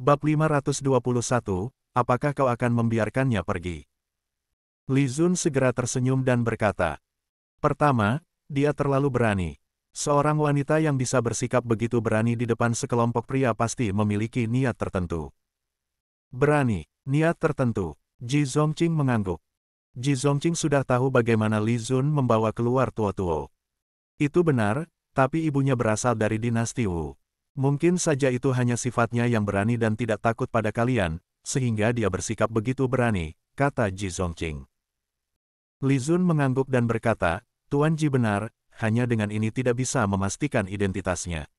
Bab 521, apakah kau akan membiarkannya pergi? Li Zun segera tersenyum dan berkata, Pertama, dia terlalu berani. Seorang wanita yang bisa bersikap begitu berani di depan sekelompok pria pasti memiliki niat tertentu. Berani, niat tertentu. Ji Zongqing mengangguk. Ji Zongqing sudah tahu bagaimana Li Zun membawa keluar tua tua. Itu benar, tapi ibunya berasal dari dinasti Wu. Mungkin saja itu hanya sifatnya yang berani dan tidak takut pada kalian, sehingga dia bersikap begitu berani, kata Ji Zongqing. Li Zun mengangguk dan berkata, Tuan Ji benar, hanya dengan ini tidak bisa memastikan identitasnya.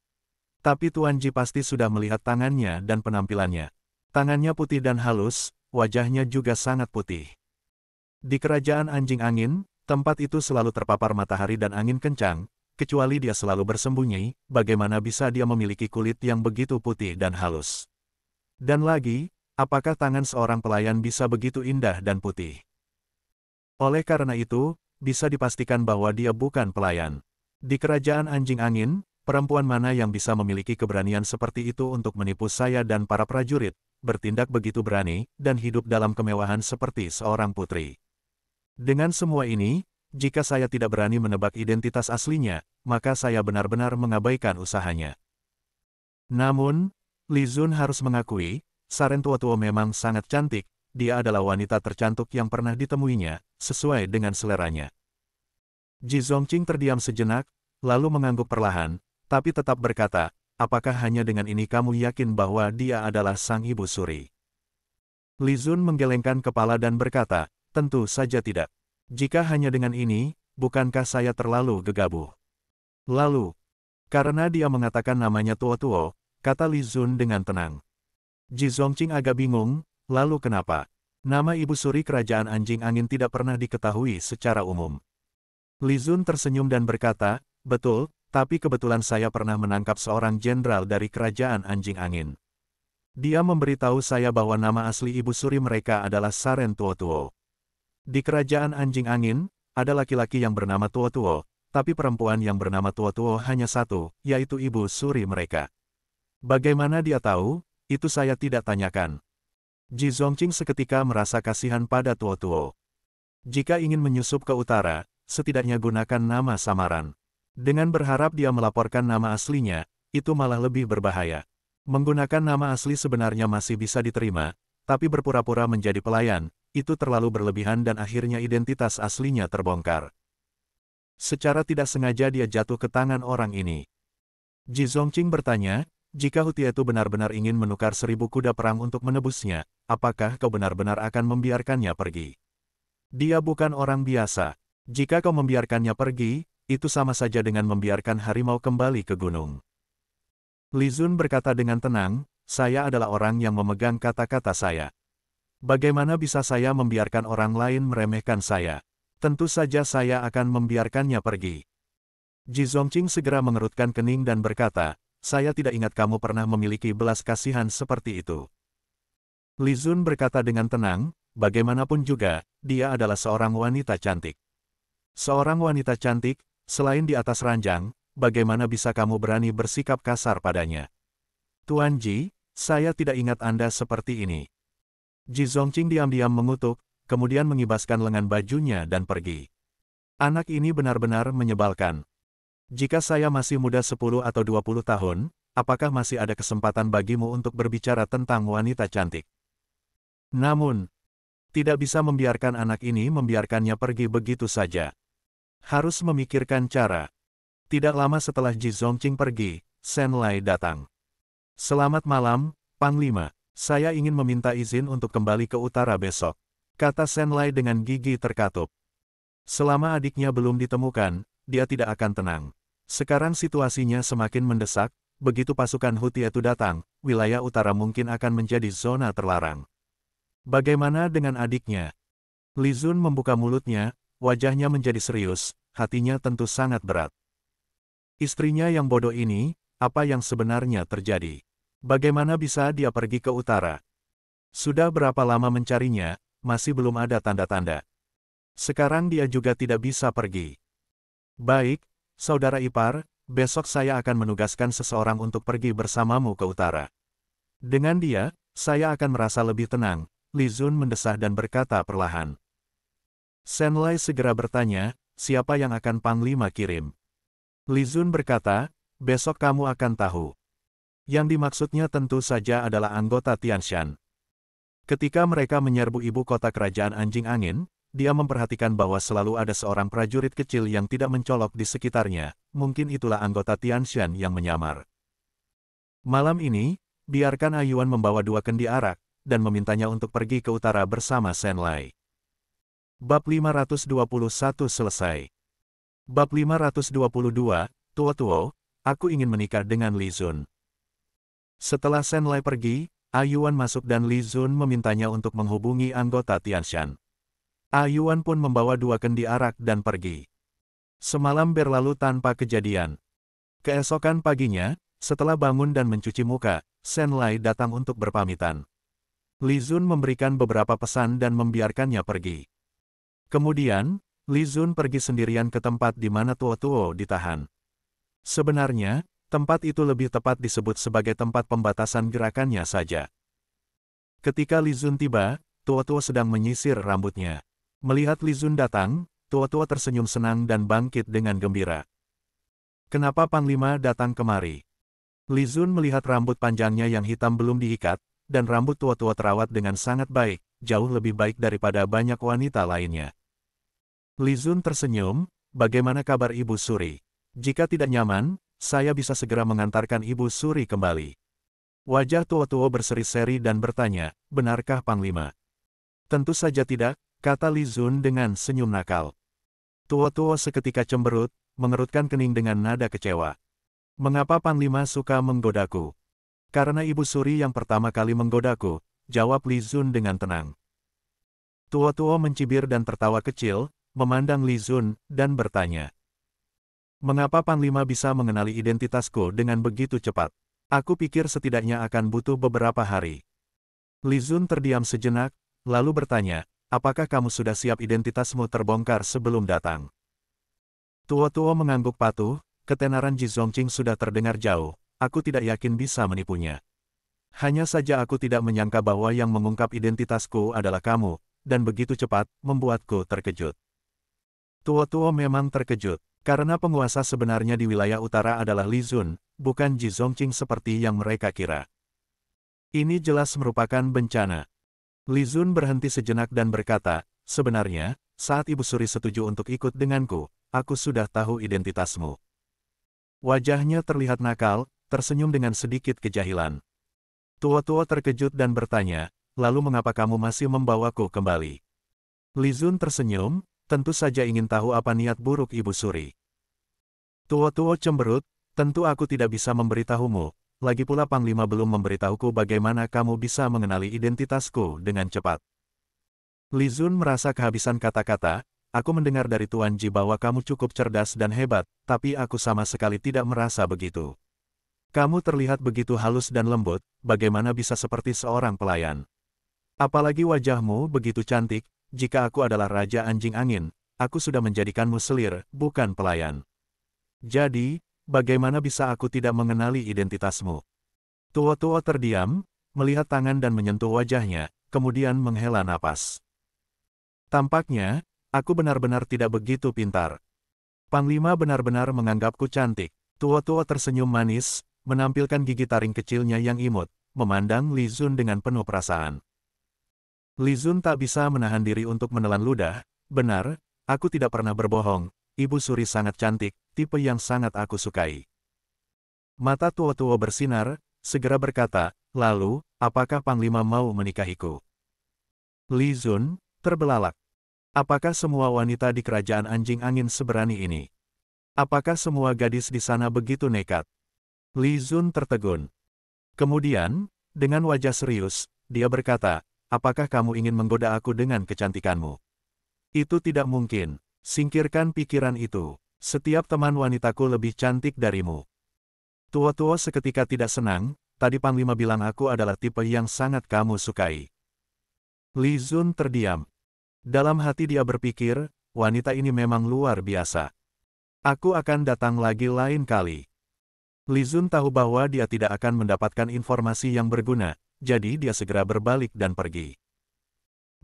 Tapi Tuan Ji pasti sudah melihat tangannya dan penampilannya. Tangannya putih dan halus, wajahnya juga sangat putih. Di kerajaan anjing angin, tempat itu selalu terpapar matahari dan angin kencang, kecuali dia selalu bersembunyi, bagaimana bisa dia memiliki kulit yang begitu putih dan halus? Dan lagi, apakah tangan seorang pelayan bisa begitu indah dan putih? Oleh karena itu, bisa dipastikan bahwa dia bukan pelayan. Di kerajaan anjing angin, perempuan mana yang bisa memiliki keberanian seperti itu untuk menipu saya dan para prajurit, bertindak begitu berani, dan hidup dalam kemewahan seperti seorang putri. Dengan semua ini, jika saya tidak berani menebak identitas aslinya, maka saya benar-benar mengabaikan usahanya. Namun, Li Zun harus mengakui, Saren Tua Tua memang sangat cantik, dia adalah wanita tercantik yang pernah ditemuinya, sesuai dengan seleranya. Ji Zongqing terdiam sejenak, lalu mengangguk perlahan, tapi tetap berkata, apakah hanya dengan ini kamu yakin bahwa dia adalah sang ibu suri? Li Zun menggelengkan kepala dan berkata, tentu saja tidak. Jika hanya dengan ini, bukankah saya terlalu gegabah? Lalu, karena dia mengatakan namanya Tuo-Tuo, kata Li Zun dengan tenang. Ji Zongqing agak bingung, lalu kenapa? Nama ibu suri kerajaan anjing angin tidak pernah diketahui secara umum. Li Zun tersenyum dan berkata, betul, tapi kebetulan saya pernah menangkap seorang jenderal dari kerajaan anjing angin. Dia memberitahu saya bahwa nama asli ibu suri mereka adalah Saren Tuo-Tuo. Di kerajaan anjing angin, ada laki-laki yang bernama Tuo Tuo, tapi perempuan yang bernama Tuo Tuo hanya satu, yaitu ibu suri mereka. Bagaimana dia tahu, itu saya tidak tanyakan. Ji Zongqing seketika merasa kasihan pada Tuo Tuo. Jika ingin menyusup ke utara, setidaknya gunakan nama samaran. Dengan berharap dia melaporkan nama aslinya, itu malah lebih berbahaya. Menggunakan nama asli sebenarnya masih bisa diterima, tapi berpura-pura menjadi pelayan, itu terlalu berlebihan dan akhirnya identitas aslinya terbongkar. Secara tidak sengaja dia jatuh ke tangan orang ini. Ji Zongqing bertanya, jika Hutia itu benar-benar ingin menukar seribu kuda perang untuk menebusnya, apakah kau benar-benar akan membiarkannya pergi? Dia bukan orang biasa. Jika kau membiarkannya pergi, itu sama saja dengan membiarkan harimau kembali ke gunung. Li Zun berkata dengan tenang, saya adalah orang yang memegang kata-kata saya. Bagaimana bisa saya membiarkan orang lain meremehkan saya? Tentu saja saya akan membiarkannya pergi. Ji Zongqing segera mengerutkan kening dan berkata, saya tidak ingat kamu pernah memiliki belas kasihan seperti itu. Li Zun berkata dengan tenang, bagaimanapun juga, dia adalah seorang wanita cantik. Seorang wanita cantik, selain di atas ranjang, bagaimana bisa kamu berani bersikap kasar padanya? Tuan Ji, saya tidak ingat Anda seperti ini. Ji Zongqing diam-diam mengutuk, kemudian mengibaskan lengan bajunya dan pergi. Anak ini benar-benar menyebalkan. Jika saya masih muda 10 atau 20 tahun, apakah masih ada kesempatan bagimu untuk berbicara tentang wanita cantik? Namun, tidak bisa membiarkan anak ini membiarkannya pergi begitu saja. Harus memikirkan cara. Tidak lama setelah Ji Zongqing pergi, Shen Lai datang. Selamat malam, Panglima. Saya ingin meminta izin untuk kembali ke utara besok, kata Senlai dengan gigi terkatup. Selama adiknya belum ditemukan, dia tidak akan tenang. Sekarang situasinya semakin mendesak, begitu pasukan Huti itu datang, wilayah utara mungkin akan menjadi zona terlarang. Bagaimana dengan adiknya? Lizun membuka mulutnya, wajahnya menjadi serius, hatinya tentu sangat berat. Istrinya yang bodoh ini, apa yang sebenarnya terjadi? Bagaimana bisa dia pergi ke utara? Sudah berapa lama mencarinya, masih belum ada tanda-tanda. Sekarang dia juga tidak bisa pergi. Baik, saudara ipar, besok saya akan menugaskan seseorang untuk pergi bersamamu ke utara. Dengan dia, saya akan merasa lebih tenang, Li Zun mendesah dan berkata perlahan. Senlai segera bertanya, siapa yang akan Panglima kirim? Li Zun berkata, besok kamu akan tahu. Yang dimaksudnya tentu saja adalah anggota Tianshan. Ketika mereka menyerbu ibu kota kerajaan anjing angin, dia memperhatikan bahwa selalu ada seorang prajurit kecil yang tidak mencolok di sekitarnya, mungkin itulah anggota Tianshan yang menyamar. Malam ini, biarkan Ayuan membawa dua kendi arak, dan memintanya untuk pergi ke utara bersama Senlai. Bab 521 selesai. Bab 522, Tuo Tuo, aku ingin menikah dengan Li Zun. Setelah Shen Lai pergi, Ayuan masuk dan Li Zun memintanya untuk menghubungi anggota Tianshan. Ayuan pun membawa dua kendi arak dan pergi. Semalam berlalu tanpa kejadian. Keesokan paginya, setelah bangun dan mencuci muka, Shen Lai datang untuk berpamitan. Li Zun memberikan beberapa pesan dan membiarkannya pergi. Kemudian, Li Zun pergi sendirian ke tempat di mana Tuo Tuo ditahan. Sebenarnya, tempat itu lebih tepat disebut sebagai tempat pembatasan gerakannya saja. Ketika Lizun tiba, tua tua sedang menyisir rambutnya. Melihat Lizun datang, tua tua tersenyum senang dan bangkit dengan gembira. Kenapa Panglima datang kemari? Lizun melihat rambut panjangnya yang hitam belum diikat, dan rambut tua tua terawat dengan sangat baik, jauh lebih baik daripada banyak wanita lainnya. Lizun tersenyum, bagaimana kabar Ibu Suri? Jika tidak nyaman, saya bisa segera mengantarkan Ibu Suri kembali. Wajah tua-tua berseri-seri dan bertanya, benarkah Panglima? Tentu saja tidak, kata Li Zun dengan senyum nakal. Tua-tua seketika cemberut, mengerutkan kening dengan nada kecewa. Mengapa Panglima suka menggodaku? Karena Ibu Suri yang pertama kali menggodaku, jawab Li Zun dengan tenang. Tua-tua mencibir dan tertawa kecil, memandang Li Zun, dan bertanya. Mengapa Panglima bisa mengenali identitasku dengan begitu cepat? Aku pikir setidaknya akan butuh beberapa hari. Li Zun terdiam sejenak, lalu bertanya, apakah kamu sudah siap identitasmu terbongkar sebelum datang? Tuo-tuo mengangguk patuh, ketenaran Ji Zongqing sudah terdengar jauh, aku tidak yakin bisa menipunya. Hanya saja aku tidak menyangka bahwa yang mengungkap identitasku adalah kamu, dan begitu cepat, membuatku terkejut. Tuo-tuo memang terkejut. Karena penguasa sebenarnya di wilayah utara adalah Li Zun, bukan Ji Zongqing seperti yang mereka kira. Ini jelas merupakan bencana. Li Zun berhenti sejenak dan berkata, Sebenarnya, saat Ibu Suri setuju untuk ikut denganku, aku sudah tahu identitasmu. Wajahnya terlihat nakal, tersenyum dengan sedikit kejahilan. Tua-tua terkejut dan bertanya, lalu mengapa kamu masih membawaku kembali? Li Zun tersenyum, tentu saja ingin tahu apa niat buruk Ibu Suri. Tuo-tuo cemberut, tentu aku tidak bisa memberitahumu, lagi pula Panglima belum memberitahuku bagaimana kamu bisa mengenali identitasku dengan cepat. Lizun merasa kehabisan kata-kata, aku mendengar dari Tuan Ji bahwa kamu cukup cerdas dan hebat, tapi aku sama sekali tidak merasa begitu. Kamu terlihat begitu halus dan lembut, bagaimana bisa seperti seorang pelayan. Apalagi wajahmu begitu cantik, jika aku adalah Raja Anjing Angin, aku sudah menjadikanmu selir, bukan pelayan. Jadi, bagaimana bisa aku tidak mengenali identitasmu? Tuo-tuo terdiam, melihat tangan dan menyentuh wajahnya, kemudian menghela napas. Tampaknya, aku benar-benar tidak begitu pintar. Panglima benar-benar menganggapku cantik. Tuo-tuo tersenyum manis, menampilkan gigi taring kecilnya yang imut, memandang Li Zun dengan penuh perasaan. Lizun tak bisa menahan diri untuk menelan ludah, benar, aku tidak pernah berbohong, ibu suri sangat cantik, tipe yang sangat aku sukai. Mata tua-tua bersinar, segera berkata, lalu, apakah Panglima mau menikahiku? Lizun, terbelalak. Apakah semua wanita di kerajaan anjing angin seberani ini? Apakah semua gadis di sana begitu nekat? Li Zun tertegun. Kemudian, dengan wajah serius, dia berkata, apakah kamu ingin menggoda aku dengan kecantikanmu? Itu tidak mungkin. Singkirkan pikiran itu. Setiap teman wanitaku lebih cantik darimu. Tua-tua seketika tidak senang, tadi Panglima bilang aku adalah tipe yang sangat kamu sukai. Li Zun terdiam. Dalam hati dia berpikir, wanita ini memang luar biasa. Aku akan datang lagi lain kali. Li Zun tahu bahwa dia tidak akan mendapatkan informasi yang berguna, jadi dia segera berbalik dan pergi.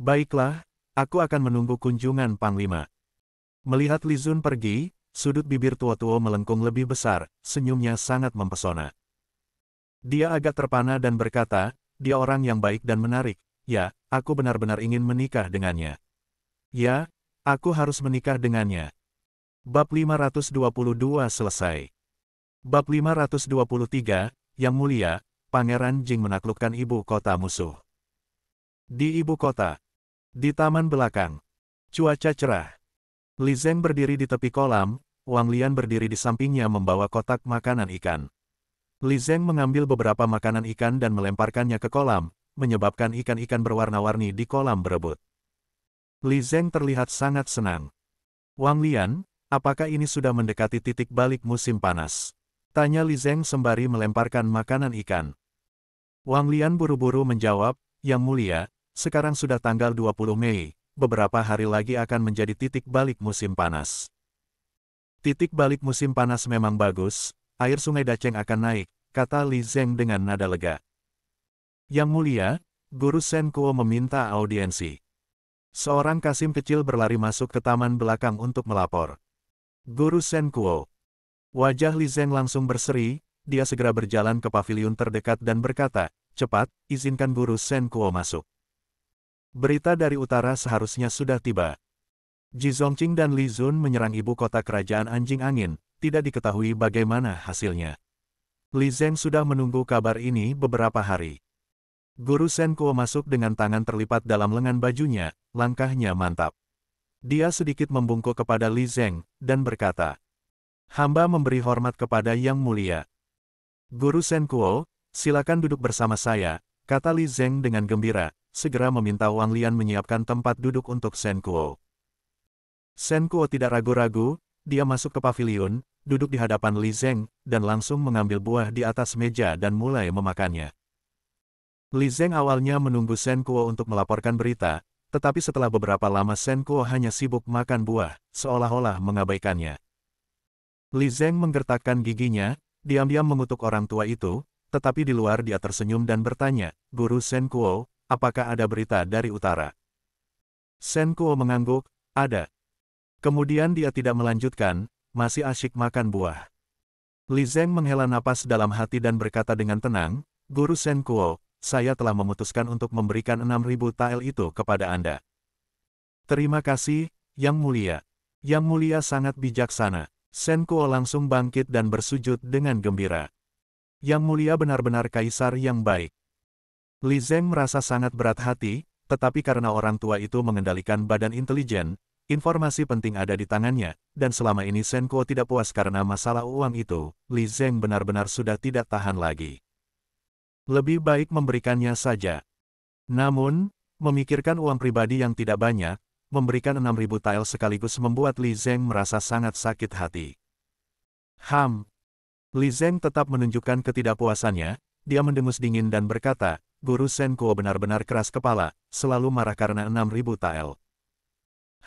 Baiklah, aku akan menunggu kunjungan Panglima. Melihat Lizun pergi, sudut bibir tua tua melengkung lebih besar, senyumnya sangat mempesona. Dia agak terpana dan berkata, dia orang yang baik dan menarik, ya, aku benar-benar ingin menikah dengannya. Ya, aku harus menikah dengannya. Bab 522 selesai. Bab 523, Yang Mulia, Pangeran Jing menaklukkan ibu kota musuh. Di ibu kota, di taman belakang, cuaca cerah. Li Zeng berdiri di tepi kolam, Wang Lian berdiri di sampingnya membawa kotak makanan ikan. Li Zeng mengambil beberapa makanan ikan dan melemparkannya ke kolam, menyebabkan ikan-ikan berwarna-warni di kolam berebut. Li Zeng terlihat sangat senang. Wang Lian, apakah ini sudah mendekati titik balik musim panas? Tanya Li Zeng sembari melemparkan makanan ikan. Wang Lian buru-buru menjawab, Yang Mulia, sekarang sudah tanggal 20 Mei, beberapa hari lagi akan menjadi titik balik musim panas. Titik balik musim panas memang bagus, air sungai Daceng akan naik, kata Li Zeng dengan nada lega. Yang Mulia, Guru Shen Kuo meminta audiensi. Seorang kasim kecil berlari masuk ke taman belakang untuk melapor. Guru Shen Kuo. Wajah Li Zeng langsung berseri, dia segera berjalan ke pavilion terdekat dan berkata, cepat, izinkan guru Senkuo masuk. Berita dari utara seharusnya sudah tiba. Ji Zongqing dan Li Zun menyerang ibu kota kerajaan anjing angin, tidak diketahui bagaimana hasilnya. Li Zeng sudah menunggu kabar ini beberapa hari. Guru Senkuo masuk dengan tangan terlipat dalam lengan bajunya, langkahnya mantap. Dia sedikit membungkuk kepada Li Zeng, dan berkata, Hamba memberi hormat kepada Yang Mulia. Guru Shen Kuo, silakan duduk bersama saya, kata Li Zeng dengan gembira, segera meminta Wang Lian menyiapkan tempat duduk untuk Shen Kuo. Shen Kuo tidak ragu-ragu, dia masuk ke pavilion, duduk di hadapan Li Zeng, dan langsung mengambil buah di atas meja dan mulai memakannya. Li Zeng awalnya menunggu Shen Kuo untuk melaporkan berita, tetapi setelah beberapa lama Shen Kuo hanya sibuk makan buah, seolah-olah mengabaikannya. Li Zeng menggertakkan giginya, diam-diam mengutuk orang tua itu, tetapi di luar dia tersenyum dan bertanya, Guru Kuo, apakah ada berita dari utara? Kuo mengangguk, ada. Kemudian dia tidak melanjutkan, masih asyik makan buah. Li Zeng menghela napas dalam hati dan berkata dengan tenang, Guru Kuo, saya telah memutuskan untuk memberikan 6.000 tael itu kepada Anda. Terima kasih, Yang Mulia. Yang Mulia sangat bijaksana. Senko langsung bangkit dan bersujud dengan gembira. Yang mulia benar-benar kaisar yang baik. Li Zeng merasa sangat berat hati, tetapi karena orang tua itu mengendalikan badan intelijen, informasi penting ada di tangannya, dan selama ini Senko tidak puas karena masalah uang itu, Li Zeng benar-benar sudah tidak tahan lagi. Lebih baik memberikannya saja. Namun, memikirkan uang pribadi yang tidak banyak, memberikan 6.000 tael sekaligus membuat Li Zeng merasa sangat sakit hati. Ham! Li Zeng tetap menunjukkan ketidakpuasannya, dia mendengus dingin dan berkata, Guru Kuo benar-benar keras kepala, selalu marah karena 6.000 tael.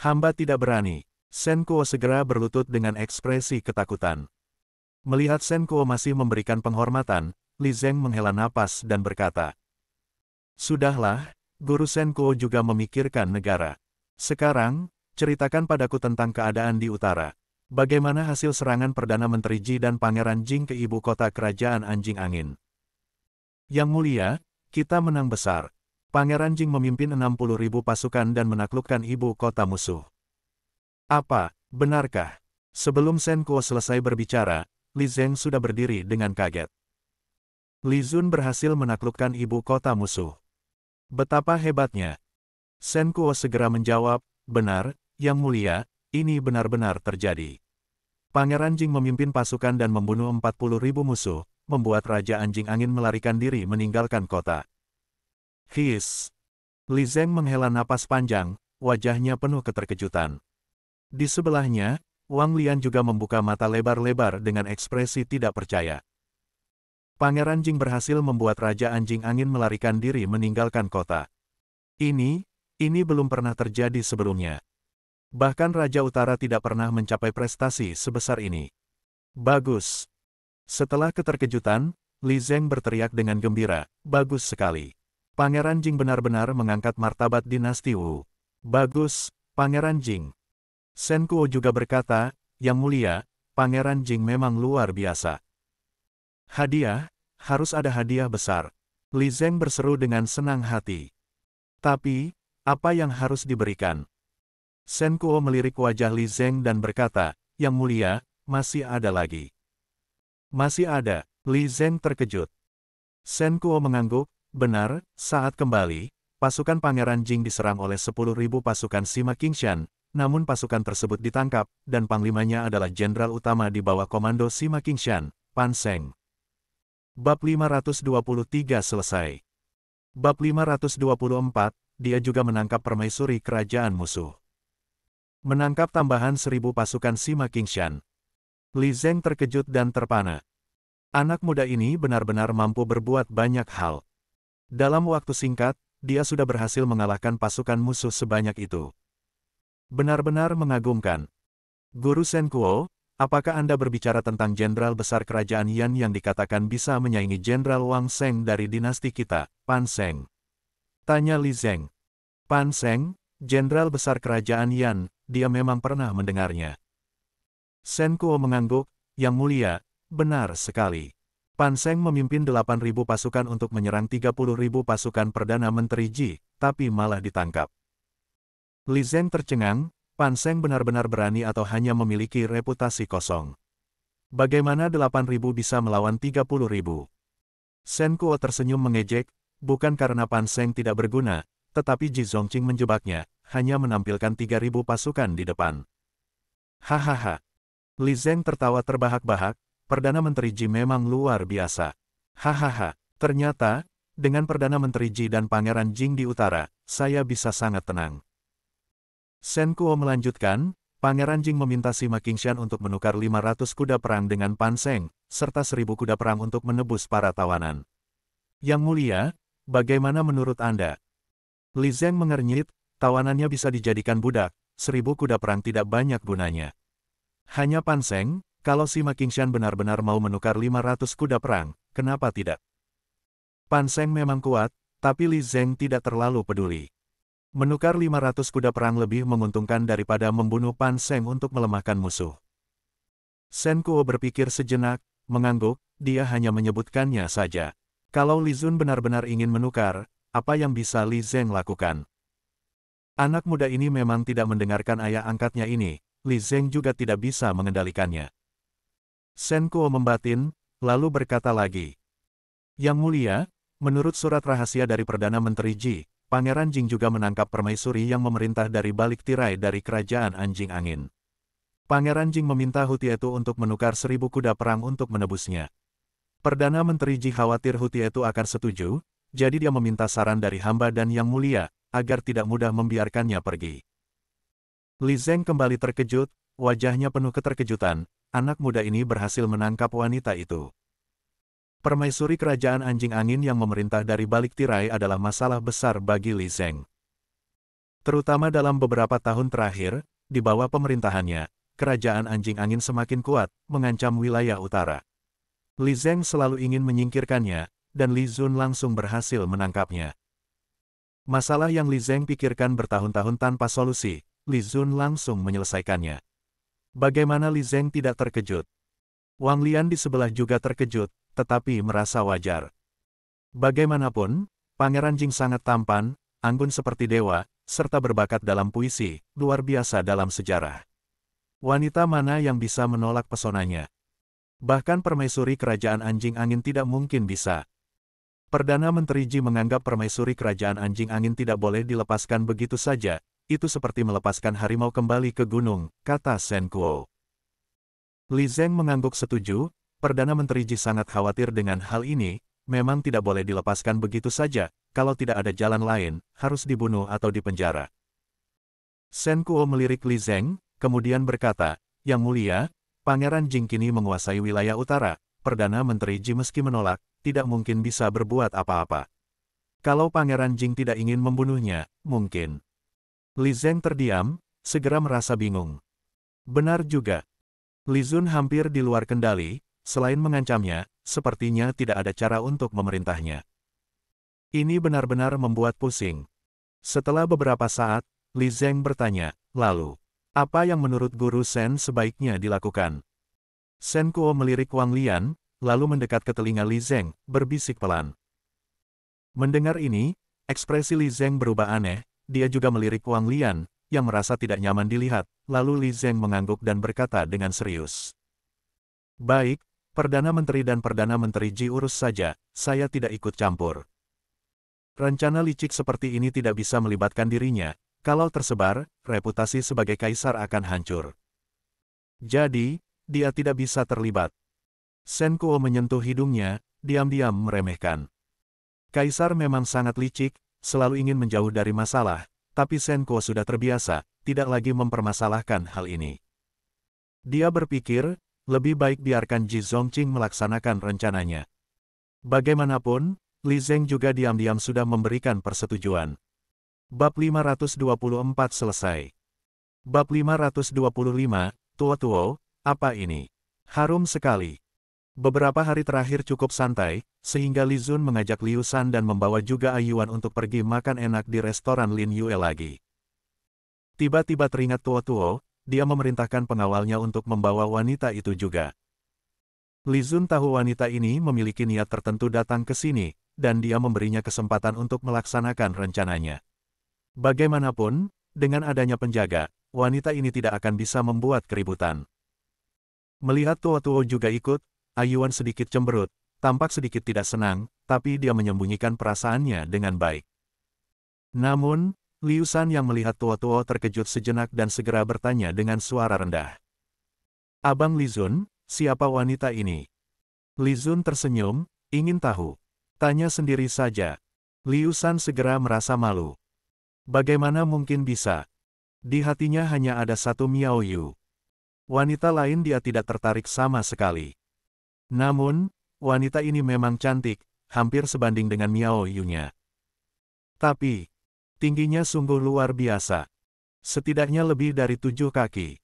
Hamba tidak berani. Kuo segera berlutut dengan ekspresi ketakutan. Melihat Kuo masih memberikan penghormatan, Li Zeng menghela napas dan berkata, Sudahlah, Guru Kuo juga memikirkan negara. Sekarang, ceritakan padaku tentang keadaan di utara. Bagaimana hasil serangan Perdana Menteri Ji dan Pangeran Jing ke ibu kota kerajaan anjing angin? Yang mulia, kita menang besar. Pangeran Jing memimpin 60.000 pasukan dan menaklukkan ibu kota musuh. Apa, benarkah? Sebelum Sen Kuo selesai berbicara, Li Zeng sudah berdiri dengan kaget. Li Zun berhasil menaklukkan ibu kota musuh. Betapa hebatnya, Senkuo segera menjawab, benar, Yang Mulia, ini benar-benar terjadi. Pangeran Jing memimpin pasukan dan membunuh 40 ribu musuh, membuat Raja Anjing Angin melarikan diri meninggalkan kota. His. Li Zeng menghela napas panjang, wajahnya penuh keterkejutan. Di sebelahnya, Wang Lian juga membuka mata lebar-lebar dengan ekspresi tidak percaya. Pangeran Jing berhasil membuat Raja Anjing Angin melarikan diri meninggalkan kota. Ini, ini belum pernah terjadi sebelumnya. Bahkan Raja Utara tidak pernah mencapai prestasi sebesar ini. Bagus. Setelah keterkejutan, Li Zeng berteriak dengan gembira, bagus sekali. Pangeran Jing benar-benar mengangkat martabat dinasti Wu. Bagus, Pangeran Jing. Shen Kuo juga berkata, yang mulia, Pangeran Jing memang luar biasa. Hadiah, harus ada hadiah besar. Li Zeng berseru dengan senang hati. Tapi, apa yang harus diberikan? Kuo melirik wajah Li Zeng dan berkata, Yang mulia, masih ada lagi. Masih ada, Li Zeng terkejut. Kuo mengangguk, benar, saat kembali, pasukan Pangeran Jing diserang oleh 10.000 pasukan Sima Qingshan, namun pasukan tersebut ditangkap, dan panglimanya adalah jenderal utama di bawah komando Sima Qingshan, Pan Seng. Bab 523 selesai. Bab 524, dia juga menangkap permaisuri kerajaan musuh. Menangkap tambahan seribu pasukan Sima Kingshan. Li Zeng terkejut dan terpana. Anak muda ini benar-benar mampu berbuat banyak hal. Dalam waktu singkat, dia sudah berhasil mengalahkan pasukan musuh sebanyak itu. Benar-benar mengagumkan. Guru Shen Kuo, apakah Anda berbicara tentang Jenderal Besar Kerajaan Yan yang dikatakan bisa menyaingi Jenderal Wang Seng dari dinasti kita, Pan Seng? Tanya Li Zeng. Pan Seng, jenderal besar kerajaan Yan, dia memang pernah mendengarnya. Sen Kuo mengangguk, Yang Mulia, benar sekali. Pan Seng memimpin 8.000 pasukan untuk menyerang 30.000 pasukan Perdana Menteri Ji, tapi malah ditangkap. Li Zeng tercengang, Pan Seng benar-benar berani atau hanya memiliki reputasi kosong. Bagaimana 8.000 bisa melawan 30.000? Sen Kuo tersenyum mengejek, Bukan karena Pan Seng tidak berguna, tetapi Ji Zongqing menjebaknya, hanya menampilkan 3.000 pasukan di depan. Hahaha. Li Zeng tertawa terbahak-bahak, Perdana Menteri Ji memang luar biasa. Hahaha. Ternyata, dengan Perdana Menteri Ji dan Pangeran Jing di utara, saya bisa sangat tenang. Shen Kuo melanjutkan, Pangeran Jing meminta Sima Qingshan untuk menukar 500 kuda perang dengan Pan Seng, serta 1000 kuda perang untuk menebus para tawanan. Yang mulia, Bagaimana menurut Anda? Li Zeng mengernyit, tawanannya bisa dijadikan budak, seribu kuda perang tidak banyak gunanya. Hanya Panseng, kalau si Ma benar-benar mau menukar 500 kuda perang, kenapa tidak? Panseng memang kuat, tapi Li Zeng tidak terlalu peduli. Menukar 500 kuda perang lebih menguntungkan daripada membunuh Pan Seng untuk melemahkan musuh. Sen Kuo berpikir sejenak, mengangguk, dia hanya menyebutkannya saja. Kalau Li Zun benar-benar ingin menukar, apa yang bisa Li Zeng lakukan? Anak muda ini memang tidak mendengarkan ayah angkatnya ini, Li Zeng juga tidak bisa mengendalikannya. Shen Kuo membatin, lalu berkata lagi. Yang mulia, menurut surat rahasia dari Perdana Menteri Ji, Pangeran Jing juga menangkap permaisuri yang memerintah dari balik tirai dari kerajaan anjing angin. Pangeran Jing meminta Hutietu untuk menukar seribu kuda perang untuk menebusnya. Perdana Menteri Ji khawatir Huti itu akan setuju, jadi dia meminta saran dari hamba dan yang mulia, agar tidak mudah membiarkannya pergi. Li Zeng kembali terkejut, wajahnya penuh keterkejutan, anak muda ini berhasil menangkap wanita itu. Permaisuri kerajaan anjing angin yang memerintah dari balik tirai adalah masalah besar bagi Li Zeng. Terutama dalam beberapa tahun terakhir, di bawah pemerintahannya, kerajaan anjing angin semakin kuat, mengancam wilayah utara. Li Zeng selalu ingin menyingkirkannya, dan Li Zun langsung berhasil menangkapnya. Masalah yang Li Zeng pikirkan bertahun-tahun tanpa solusi, Li Zun langsung menyelesaikannya. Bagaimana Li Zeng tidak terkejut? Wang Lian di sebelah juga terkejut, tetapi merasa wajar. Bagaimanapun, Pangeran Jing sangat tampan, anggun seperti dewa, serta berbakat dalam puisi, luar biasa dalam sejarah. Wanita mana yang bisa menolak pesonanya? Bahkan permaisuri kerajaan anjing angin tidak mungkin bisa. Perdana Menteri Ji menganggap permaisuri kerajaan anjing angin tidak boleh dilepaskan begitu saja, itu seperti melepaskan harimau kembali ke gunung, kata Shen Kuo. Li Zeng mengangguk setuju, Perdana Menteri Ji sangat khawatir dengan hal ini, memang tidak boleh dilepaskan begitu saja, kalau tidak ada jalan lain, harus dibunuh atau dipenjara. Shen Kuo melirik Li Zeng, kemudian berkata, Yang mulia, Pangeran Jing kini menguasai wilayah utara, Perdana Menteri Ji meski menolak, tidak mungkin bisa berbuat apa-apa. Kalau Pangeran Jing tidak ingin membunuhnya, mungkin. Li Zeng terdiam, segera merasa bingung. Benar juga. Li Zun hampir di luar kendali, selain mengancamnya, sepertinya tidak ada cara untuk memerintahnya. Ini benar-benar membuat pusing. Setelah beberapa saat, Li Zeng bertanya, lalu, apa yang menurut Guru Sen sebaiknya dilakukan? Sen Kuo melirik Wang Lian, lalu mendekat ke telinga Li Zeng, berbisik pelan. Mendengar ini, ekspresi Li Zeng berubah aneh, dia juga melirik Wang Lian, yang merasa tidak nyaman dilihat, lalu Li Zeng mengangguk dan berkata dengan serius. Baik, Perdana Menteri dan Perdana Menteri Ji urus saja, saya tidak ikut campur. Rencana licik seperti ini tidak bisa melibatkan dirinya, kalau tersebar, reputasi sebagai kaisar akan hancur. Jadi, dia tidak bisa terlibat. Kuo menyentuh hidungnya, diam-diam meremehkan. Kaisar memang sangat licik, selalu ingin menjauh dari masalah, tapi Kuo sudah terbiasa, tidak lagi mempermasalahkan hal ini. Dia berpikir, lebih baik biarkan Ji Zongqing melaksanakan rencananya. Bagaimanapun, Li Zeng juga diam-diam sudah memberikan persetujuan. Bab 524 selesai. Bab 525, Tuo-tuo, apa ini? Harum sekali. Beberapa hari terakhir cukup santai, sehingga Li Zun mengajak Liu San dan membawa juga Ayuan untuk pergi makan enak di restoran Lin Yue lagi. Tiba-tiba teringat Tuo-tuo, dia memerintahkan pengawalnya untuk membawa wanita itu juga. Li Zun tahu wanita ini memiliki niat tertentu datang ke sini, dan dia memberinya kesempatan untuk melaksanakan rencananya. Bagaimanapun, dengan adanya penjaga, wanita ini tidak akan bisa membuat keributan. Melihat tua tua juga ikut, Ayuan sedikit cemberut, tampak sedikit tidak senang, tapi dia menyembunyikan perasaannya dengan baik. Namun, Liu San yang melihat tua tua terkejut sejenak dan segera bertanya dengan suara rendah. Abang Lizun, siapa wanita ini? Lizun tersenyum, ingin tahu. Tanya sendiri saja. Liu San segera merasa malu. Bagaimana mungkin bisa? Di hatinya hanya ada satu Miao Yu. Wanita lain dia tidak tertarik sama sekali. Namun, wanita ini memang cantik, hampir sebanding dengan Miao Yu-nya. Tapi, tingginya sungguh luar biasa. Setidaknya lebih dari tujuh kaki.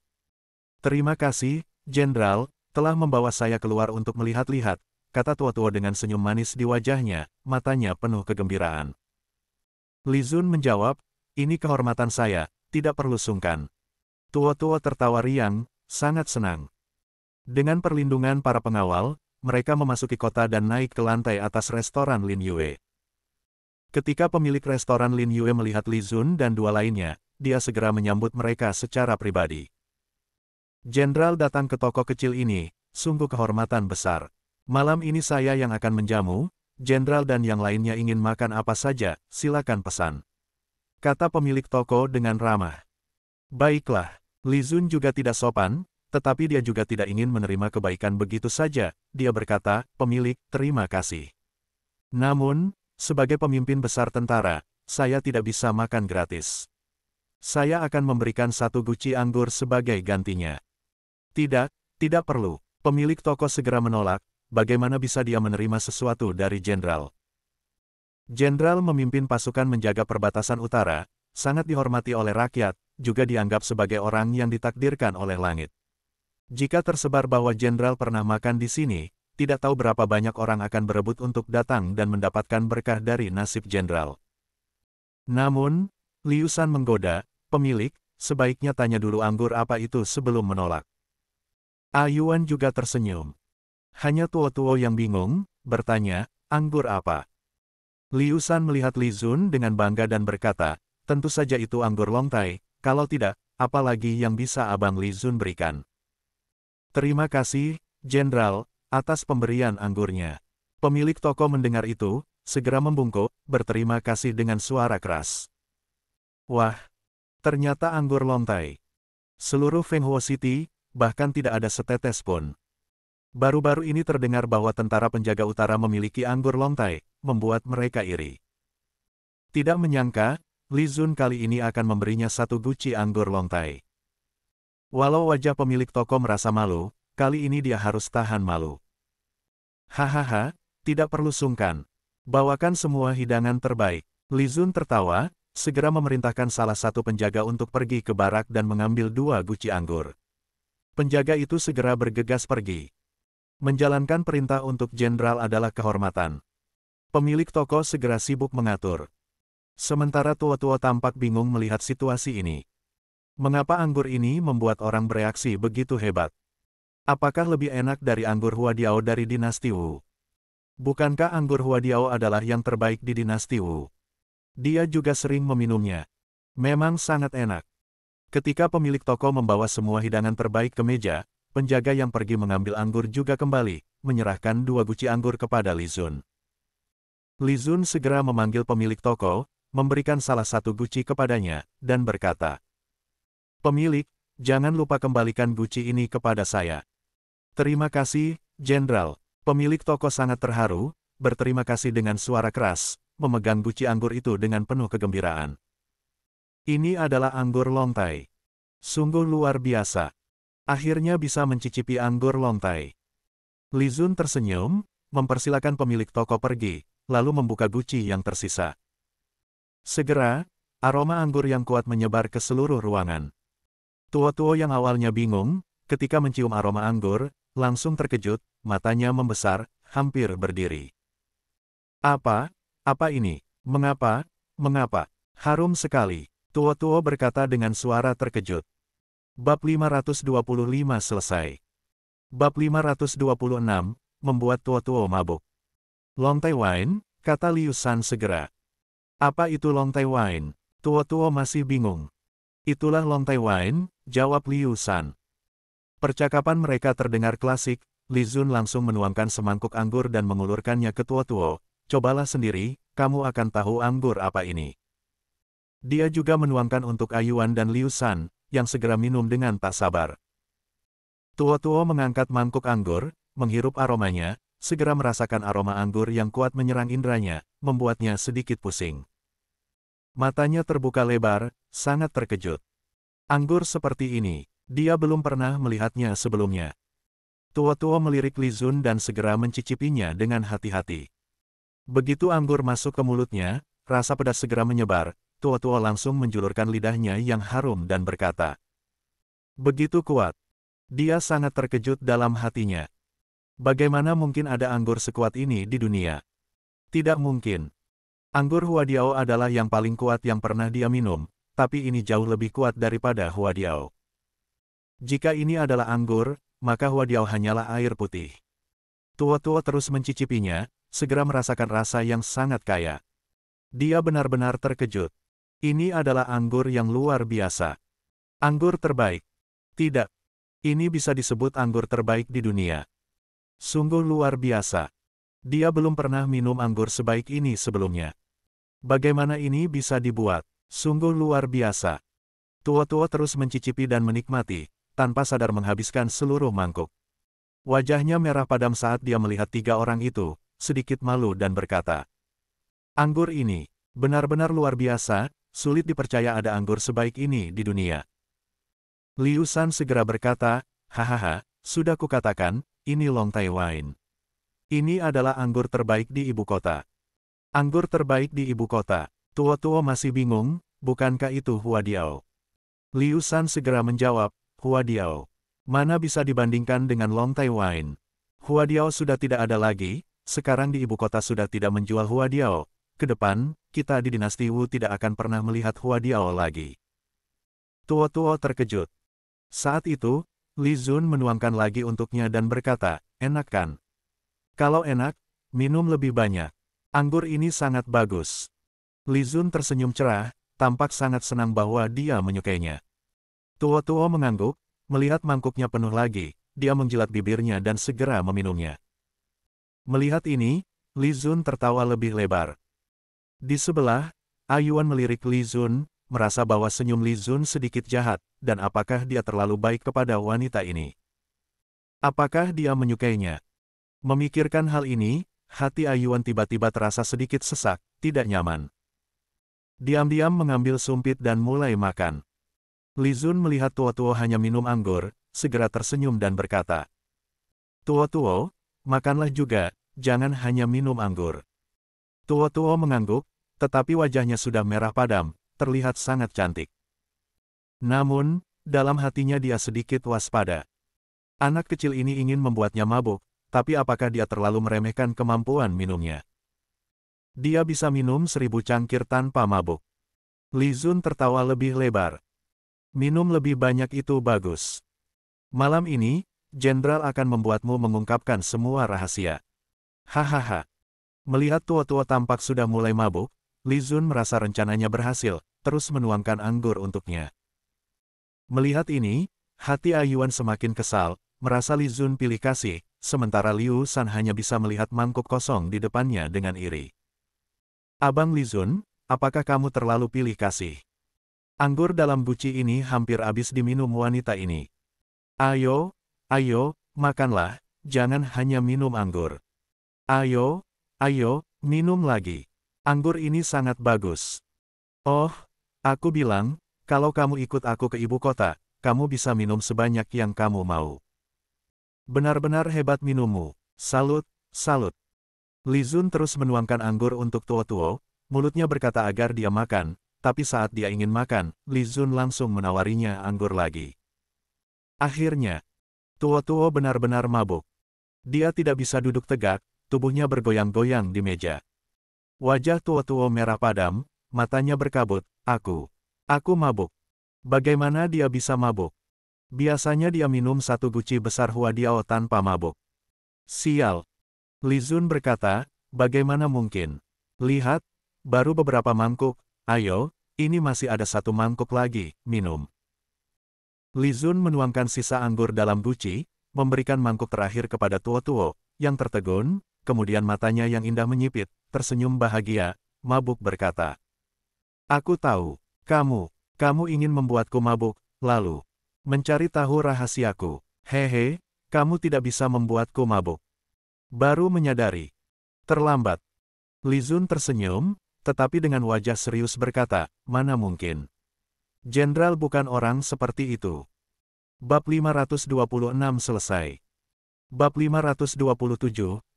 Terima kasih, Jenderal, telah membawa saya keluar untuk melihat-lihat, kata tua-tua dengan senyum manis di wajahnya, matanya penuh kegembiraan. Lizun menjawab, ini kehormatan saya, tidak perlu sungkan. Tua-tua tertawa riang, sangat senang. Dengan perlindungan para pengawal, mereka memasuki kota dan naik ke lantai atas restoran Lin Yue. Ketika pemilik restoran Lin Yue melihat Li Zun dan dua lainnya, dia segera menyambut mereka secara pribadi. Jenderal datang ke toko kecil ini, sungguh kehormatan besar. Malam ini saya yang akan menjamu, jenderal dan yang lainnya ingin makan apa saja, silakan pesan kata pemilik toko dengan ramah. Baiklah, Lizun juga tidak sopan, tetapi dia juga tidak ingin menerima kebaikan begitu saja, dia berkata, pemilik, terima kasih. Namun, sebagai pemimpin besar tentara, saya tidak bisa makan gratis. Saya akan memberikan satu guci anggur sebagai gantinya. Tidak, tidak perlu. Pemilik toko segera menolak, bagaimana bisa dia menerima sesuatu dari jenderal. Jenderal memimpin pasukan menjaga perbatasan utara, sangat dihormati oleh rakyat, juga dianggap sebagai orang yang ditakdirkan oleh langit. Jika tersebar bahwa jenderal pernah makan di sini, tidak tahu berapa banyak orang akan berebut untuk datang dan mendapatkan berkah dari nasib jenderal. Namun, Liusan menggoda, pemilik, sebaiknya tanya dulu anggur apa itu sebelum menolak. Ayuan juga tersenyum. Hanya tuo-tuo yang bingung, bertanya, anggur apa? Liu San melihat Li Zun dengan bangga dan berkata, tentu saja itu anggur longtai, kalau tidak, apalagi yang bisa abang Li Zun berikan. Terima kasih, Jenderal, atas pemberian anggurnya. Pemilik toko mendengar itu, segera membungkuk, berterima kasih dengan suara keras. Wah, ternyata anggur Longtai. Seluruh Fenghuo City, bahkan tidak ada setetes pun. Baru-baru ini terdengar bahwa tentara penjaga utara memiliki anggur Longtai membuat mereka iri. Tidak menyangka, Li Zun kali ini akan memberinya satu guci anggur longtai. Walau wajah pemilik toko merasa malu, kali ini dia harus tahan malu. Hahaha, tidak perlu sungkan. Bawakan semua hidangan terbaik. Li Zun tertawa, segera memerintahkan salah satu penjaga untuk pergi ke barak dan mengambil dua guci anggur. Penjaga itu segera bergegas pergi. Menjalankan perintah untuk jenderal adalah kehormatan. Pemilik toko segera sibuk mengatur. Sementara tua-tua tampak bingung melihat situasi ini. Mengapa anggur ini membuat orang bereaksi begitu hebat? Apakah lebih enak dari anggur Huadiao dari dinasti Wu? Bukankah anggur Huadiao adalah yang terbaik di dinasti Wu? Dia juga sering meminumnya. Memang sangat enak. Ketika pemilik toko membawa semua hidangan terbaik ke meja, penjaga yang pergi mengambil anggur juga kembali, menyerahkan dua guci anggur kepada Lizun. Li Zun segera memanggil pemilik toko, memberikan salah satu guci kepadanya, dan berkata, Pemilik, jangan lupa kembalikan guci ini kepada saya. Terima kasih, Jenderal. Pemilik toko sangat terharu, berterima kasih dengan suara keras, memegang guci anggur itu dengan penuh kegembiraan. Ini adalah anggur lontai. Sungguh luar biasa. Akhirnya bisa mencicipi anggur lontai. Lizun tersenyum, mempersilahkan pemilik toko pergi, lalu membuka guci yang tersisa. Segera, aroma anggur yang kuat menyebar ke seluruh ruangan. Tuo-tuo yang awalnya bingung, ketika mencium aroma anggur, langsung terkejut, matanya membesar, hampir berdiri. Apa? Apa ini? Mengapa? Mengapa? Harum sekali, Tuo-tuo berkata dengan suara terkejut. Bab 525 selesai. Bab 526, membuat Tuo-tuo mabuk. Long Tai Wine, kata Liu San segera. Apa itu Long Tai Wine? Tuo-tuo masih bingung. Itulah Long Tai Wine, jawab Liu San. Percakapan mereka terdengar klasik, Li Zun langsung menuangkan semangkuk anggur dan mengulurkannya ke Tuo-tuo, cobalah sendiri, kamu akan tahu anggur apa ini. Dia juga menuangkan untuk Ayuan dan Liu San, yang segera minum dengan tak sabar. Tuo-tuo mengangkat mangkuk anggur, menghirup aromanya, segera merasakan aroma anggur yang kuat menyerang indranya, membuatnya sedikit pusing. Matanya terbuka lebar, sangat terkejut. Anggur seperti ini, dia belum pernah melihatnya sebelumnya. tua tua melirik Lizun dan segera mencicipinya dengan hati-hati. Begitu anggur masuk ke mulutnya, rasa pedas segera menyebar, tua tua langsung menjulurkan lidahnya yang harum dan berkata, Begitu kuat. Dia sangat terkejut dalam hatinya. Bagaimana mungkin ada anggur sekuat ini di dunia? Tidak mungkin. Anggur Huadiao adalah yang paling kuat yang pernah dia minum, tapi ini jauh lebih kuat daripada Huadiao. Jika ini adalah anggur, maka Huadiao hanyalah air putih. Tua-tua terus mencicipinya, segera merasakan rasa yang sangat kaya. Dia benar-benar terkejut. Ini adalah anggur yang luar biasa. Anggur terbaik. Tidak. Ini bisa disebut anggur terbaik di dunia. Sungguh luar biasa. Dia belum pernah minum anggur sebaik ini sebelumnya. Bagaimana ini bisa dibuat? Sungguh luar biasa. Tua-tua terus mencicipi dan menikmati, tanpa sadar menghabiskan seluruh mangkuk. Wajahnya merah padam saat dia melihat tiga orang itu, sedikit malu dan berkata, Anggur ini, benar-benar luar biasa, sulit dipercaya ada anggur sebaik ini di dunia. Liu San segera berkata, Hahaha, sudah kukatakan, ini Long Tai Wine. Ini adalah anggur terbaik di ibu kota. Anggur terbaik di ibu kota. Tuo-tuo masih bingung, bukankah itu Hua Diao? Liu San segera menjawab, Hua Diao. Mana bisa dibandingkan dengan Long Tai Wine? Hua Diao sudah tidak ada lagi, sekarang di ibu kota sudah tidak menjual Hua Diao. Kedepan, kita di dinasti Wu tidak akan pernah melihat Hua Diao lagi. Tuo-tuo terkejut. Saat itu, Li Zun menuangkan lagi untuknya dan berkata, enak kan? Kalau enak, minum lebih banyak. Anggur ini sangat bagus. Li Zun tersenyum cerah, tampak sangat senang bahwa dia menyukainya. Tuo-tuo mengangguk, melihat mangkuknya penuh lagi, dia menjilat bibirnya dan segera meminumnya. Melihat ini, Li Zun tertawa lebih lebar. Di sebelah, Ayuan melirik Li Zun, merasa bahwa senyum Li Zun sedikit jahat, dan apakah dia terlalu baik kepada wanita ini. Apakah dia menyukainya? Memikirkan hal ini, hati Ayuan tiba-tiba terasa sedikit sesak, tidak nyaman. Diam-diam mengambil sumpit dan mulai makan. Li Zun melihat Tuo-Tuo hanya minum anggur, segera tersenyum dan berkata, Tuo-Tuo, makanlah juga, jangan hanya minum anggur. Tuo-Tuo mengangguk, tetapi wajahnya sudah merah padam, terlihat sangat cantik. Namun, dalam hatinya dia sedikit waspada. Anak kecil ini ingin membuatnya mabuk, tapi apakah dia terlalu meremehkan kemampuan minumnya? Dia bisa minum seribu cangkir tanpa mabuk. Li Zun tertawa lebih lebar. Minum lebih banyak itu bagus. Malam ini, Jenderal akan membuatmu mengungkapkan semua rahasia. Hahaha. Melihat tua-tua tampak sudah mulai mabuk, Li Zun merasa rencananya berhasil, terus menuangkan anggur untuknya. Melihat ini, hati Ayuan semakin kesal, merasa Li Zun pilih kasih, sementara Liu San hanya bisa melihat mangkuk kosong di depannya dengan iri. Abang Li Zun, apakah kamu terlalu pilih kasih? Anggur dalam buci ini hampir habis diminum wanita ini. Ayo, ayo, makanlah, jangan hanya minum anggur. Ayo, ayo, minum lagi. Anggur ini sangat bagus. Oh, aku bilang, kalau kamu ikut aku ke ibu kota, kamu bisa minum sebanyak yang kamu mau. Benar-benar hebat minummu. Salut, salut. Lizun terus menuangkan anggur untuk Tuo-Tuo, mulutnya berkata agar dia makan, tapi saat dia ingin makan, Lizun langsung menawarinya anggur lagi. Akhirnya, Tuo-Tuo benar-benar mabuk. Dia tidak bisa duduk tegak, tubuhnya bergoyang-goyang di meja. Wajah tua-tua merah padam, matanya berkabut, aku. Aku mabuk. Bagaimana dia bisa mabuk? Biasanya dia minum satu guci besar hua Huadiao tanpa mabuk. Sial. Lizun berkata, bagaimana mungkin? Lihat, baru beberapa mangkuk, ayo, ini masih ada satu mangkuk lagi, minum. Lizun menuangkan sisa anggur dalam guci, memberikan mangkuk terakhir kepada tua tua, yang tertegun, kemudian matanya yang indah menyipit, tersenyum bahagia, mabuk berkata. Aku tahu, kamu, kamu ingin membuatku mabuk, lalu, mencari tahu rahasiaku, hehe, kamu tidak bisa membuatku mabuk. Baru menyadari. Terlambat. Lizun tersenyum, tetapi dengan wajah serius berkata, mana mungkin. Jenderal bukan orang seperti itu. Bab 526 selesai. Bab 527,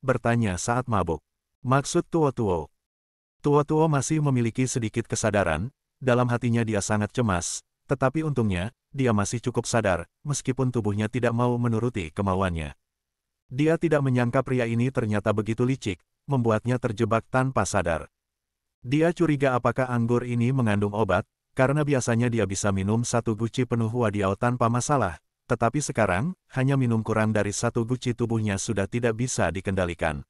bertanya saat mabuk. Maksud Tuo-Tuo. Tuo-Tuo masih memiliki sedikit kesadaran, dalam hatinya dia sangat cemas, tetapi untungnya, dia masih cukup sadar, meskipun tubuhnya tidak mau menuruti kemauannya. Dia tidak menyangka pria ini ternyata begitu licik, membuatnya terjebak tanpa sadar. Dia curiga apakah anggur ini mengandung obat, karena biasanya dia bisa minum satu guci penuh wadiau tanpa masalah, tetapi sekarang, hanya minum kurang dari satu guci tubuhnya sudah tidak bisa dikendalikan.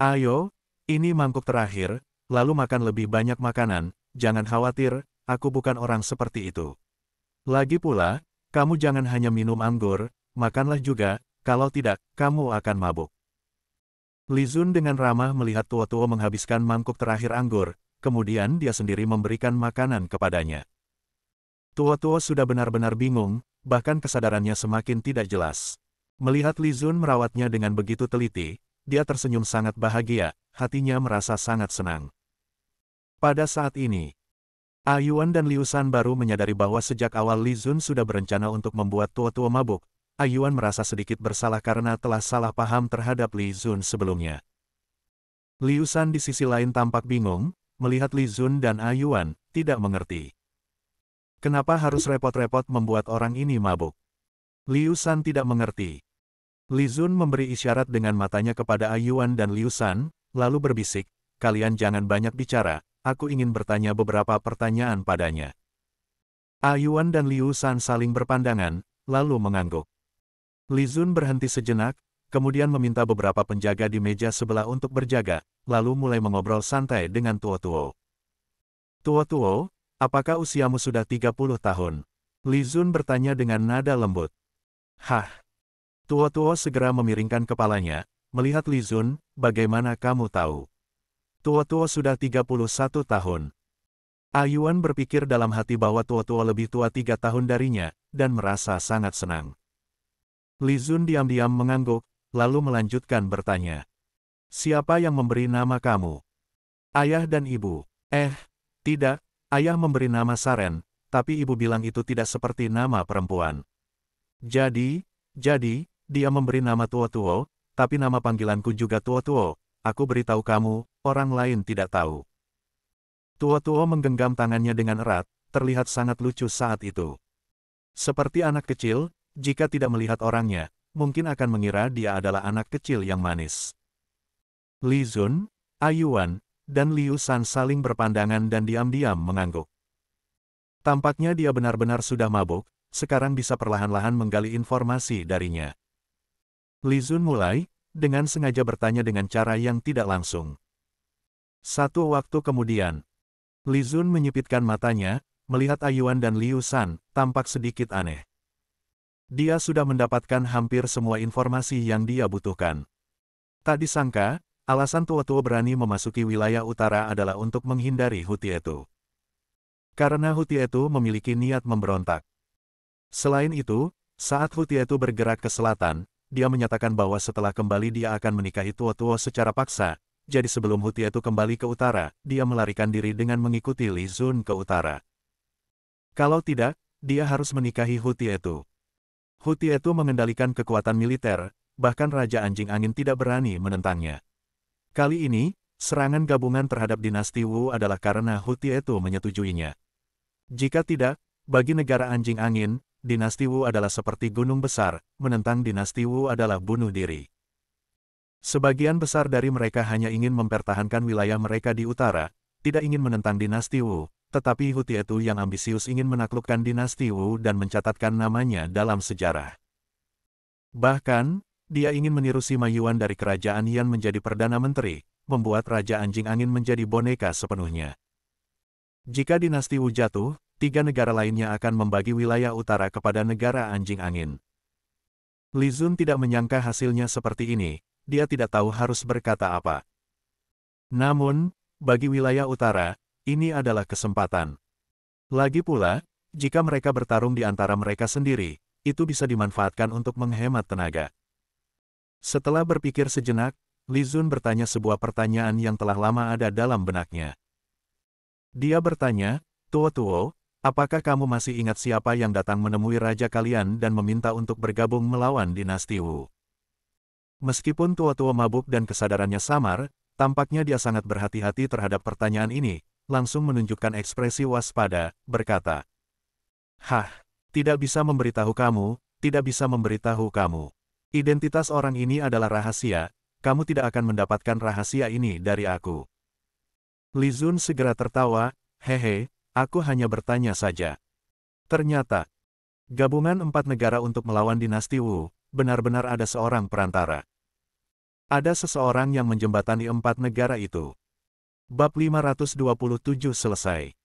Ayo, ini mangkuk terakhir, lalu makan lebih banyak makanan, jangan khawatir, aku bukan orang seperti itu. Lagi pula, kamu jangan hanya minum anggur, makanlah juga, kalau tidak, kamu akan mabuk. Lizun dengan ramah melihat tua tua menghabiskan mangkuk terakhir anggur, kemudian dia sendiri memberikan makanan kepadanya. Tua tua sudah benar-benar bingung, bahkan kesadarannya semakin tidak jelas. Melihat Li Zun merawatnya dengan begitu teliti, dia tersenyum sangat bahagia, hatinya merasa sangat senang. Pada saat ini, Ayuan dan Liu San baru menyadari bahwa sejak awal Li Zun sudah berencana untuk membuat tua-tua mabuk, Ayuan merasa sedikit bersalah karena telah salah paham terhadap Li Zun sebelumnya. Liu San di sisi lain tampak bingung, melihat Li Zun dan Ayuan, tidak mengerti. Kenapa harus repot-repot membuat orang ini mabuk? Liu San tidak mengerti. Li Zun memberi isyarat dengan matanya kepada Ayuan dan Liu San, lalu berbisik, kalian jangan banyak bicara, aku ingin bertanya beberapa pertanyaan padanya. Ayuan dan Liu San saling berpandangan, lalu mengangguk. Li Zun berhenti sejenak, kemudian meminta beberapa penjaga di meja sebelah untuk berjaga, lalu mulai mengobrol santai dengan Tuo Tuo. Tuo Tuo, Apakah usiamu sudah 30 tahun? Li Zun bertanya dengan nada lembut. Hah! Tuo-Tuo segera memiringkan kepalanya, melihat Li Zun, bagaimana kamu tahu? Tuo-Tuo sudah 31 tahun. Ayuan berpikir dalam hati bahwa tua tua lebih tua tiga tahun darinya, dan merasa sangat senang. Li Zun diam-diam mengangguk, lalu melanjutkan bertanya. Siapa yang memberi nama kamu? Ayah dan ibu. Eh, tidak, Ayah memberi nama Saren, tapi ibu bilang itu tidak seperti nama perempuan. Jadi, jadi, dia memberi nama Tuo-Tuo, tapi nama panggilanku juga Tuo-Tuo, aku beritahu kamu, orang lain tidak tahu. Tuo-Tuo menggenggam tangannya dengan erat, terlihat sangat lucu saat itu. Seperti anak kecil, jika tidak melihat orangnya, mungkin akan mengira dia adalah anak kecil yang manis. Li Zun, Ayuan, dan Liu San saling berpandangan dan diam-diam mengangguk. Tampaknya dia benar-benar sudah mabuk, sekarang bisa perlahan-lahan menggali informasi darinya. Li Zun mulai, dengan sengaja bertanya dengan cara yang tidak langsung. Satu waktu kemudian, Li Zun menyipitkan matanya, melihat Ayuan dan Liu San, tampak sedikit aneh. Dia sudah mendapatkan hampir semua informasi yang dia butuhkan. Tak disangka, Alasan tua-tua berani memasuki wilayah utara adalah untuk menghindari Hutietu. Karena Hutietu memiliki niat memberontak. Selain itu, saat Hutietu bergerak ke selatan, dia menyatakan bahwa setelah kembali dia akan menikahi tua-tua secara paksa, jadi sebelum Hutietu kembali ke utara, dia melarikan diri dengan mengikuti Li Zun ke utara. Kalau tidak, dia harus menikahi Hutietu. Hutietu mengendalikan kekuatan militer, bahkan Raja Anjing Angin tidak berani menentangnya. Kali ini, serangan gabungan terhadap dinasti Wu adalah karena Huti itu menyetujuinya. Jika tidak, bagi negara anjing angin, dinasti Wu adalah seperti gunung besar, menentang dinasti Wu adalah bunuh diri. Sebagian besar dari mereka hanya ingin mempertahankan wilayah mereka di utara, tidak ingin menentang dinasti Wu, tetapi Huti itu yang ambisius ingin menaklukkan dinasti Wu dan mencatatkan namanya dalam sejarah. Bahkan, dia ingin meniru Sima Yuan dari kerajaan Yan menjadi Perdana Menteri, membuat Raja Anjing Angin menjadi boneka sepenuhnya. Jika dinasti Wu jatuh, tiga negara lainnya akan membagi wilayah utara kepada negara Anjing Angin. Li Zun tidak menyangka hasilnya seperti ini, dia tidak tahu harus berkata apa. Namun, bagi wilayah utara, ini adalah kesempatan. Lagi pula, jika mereka bertarung di antara mereka sendiri, itu bisa dimanfaatkan untuk menghemat tenaga. Setelah berpikir sejenak, Lizun bertanya sebuah pertanyaan yang telah lama ada dalam benaknya. Dia bertanya, Tuo Tuo, apakah kamu masih ingat siapa yang datang menemui raja kalian dan meminta untuk bergabung melawan dinasti Wu? Meskipun Tuo Tuo mabuk dan kesadarannya samar, tampaknya dia sangat berhati-hati terhadap pertanyaan ini, langsung menunjukkan ekspresi waspada, berkata, Hah, tidak bisa memberitahu kamu, tidak bisa memberitahu kamu. Identitas orang ini adalah rahasia, kamu tidak akan mendapatkan rahasia ini dari aku. Li Zun segera tertawa, hehe, aku hanya bertanya saja. Ternyata, gabungan empat negara untuk melawan dinasti Wu, benar-benar ada seorang perantara. Ada seseorang yang menjembatani empat negara itu. Bab 527 selesai.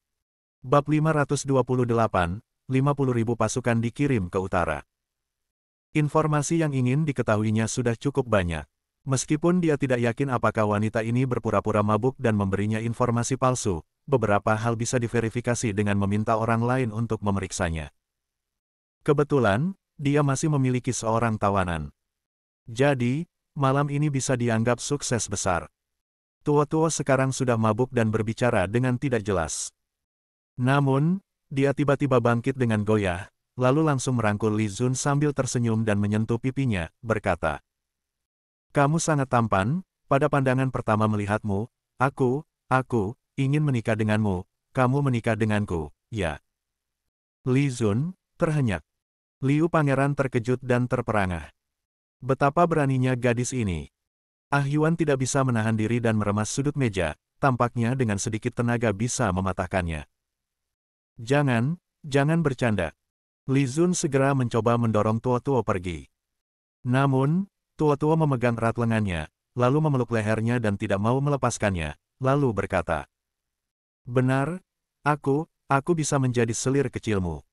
Bab 528, ribu pasukan dikirim ke utara. Informasi yang ingin diketahuinya sudah cukup banyak. Meskipun dia tidak yakin apakah wanita ini berpura-pura mabuk dan memberinya informasi palsu, beberapa hal bisa diverifikasi dengan meminta orang lain untuk memeriksanya. Kebetulan, dia masih memiliki seorang tawanan. Jadi, malam ini bisa dianggap sukses besar. Tua-tua sekarang sudah mabuk dan berbicara dengan tidak jelas. Namun, dia tiba-tiba bangkit dengan goyah, lalu langsung merangkul Li Zun sambil tersenyum dan menyentuh pipinya, berkata, Kamu sangat tampan, pada pandangan pertama melihatmu, aku, aku, ingin menikah denganmu, kamu menikah denganku, ya. Li Zun, terhenyak. Liu Pangeran terkejut dan terperangah. Betapa beraninya gadis ini. Ah Yuan tidak bisa menahan diri dan meremas sudut meja, tampaknya dengan sedikit tenaga bisa mematahkannya. Jangan, jangan bercanda, Li Zun segera mencoba mendorong tua tua pergi. Namun, tua tua memegang erat lengannya, lalu memeluk lehernya dan tidak mau melepaskannya, lalu berkata, Benar, aku, aku bisa menjadi selir kecilmu.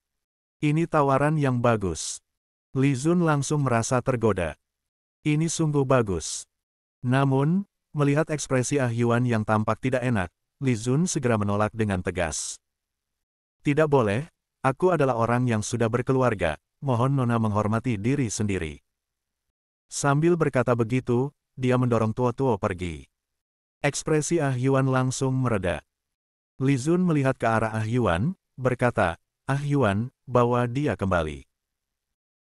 Ini tawaran yang bagus. Li Zun langsung merasa tergoda. Ini sungguh bagus. Namun, melihat ekspresi Ah Yuan yang tampak tidak enak, Li Zun segera menolak dengan tegas. Tidak boleh, Aku adalah orang yang sudah berkeluarga, mohon Nona menghormati diri sendiri. Sambil berkata begitu, dia mendorong tua tua pergi. Ekspresi Ah Yuan langsung mereda. Li Zun melihat ke arah Ah Yuan, berkata, Ah Yuan, bawa dia kembali.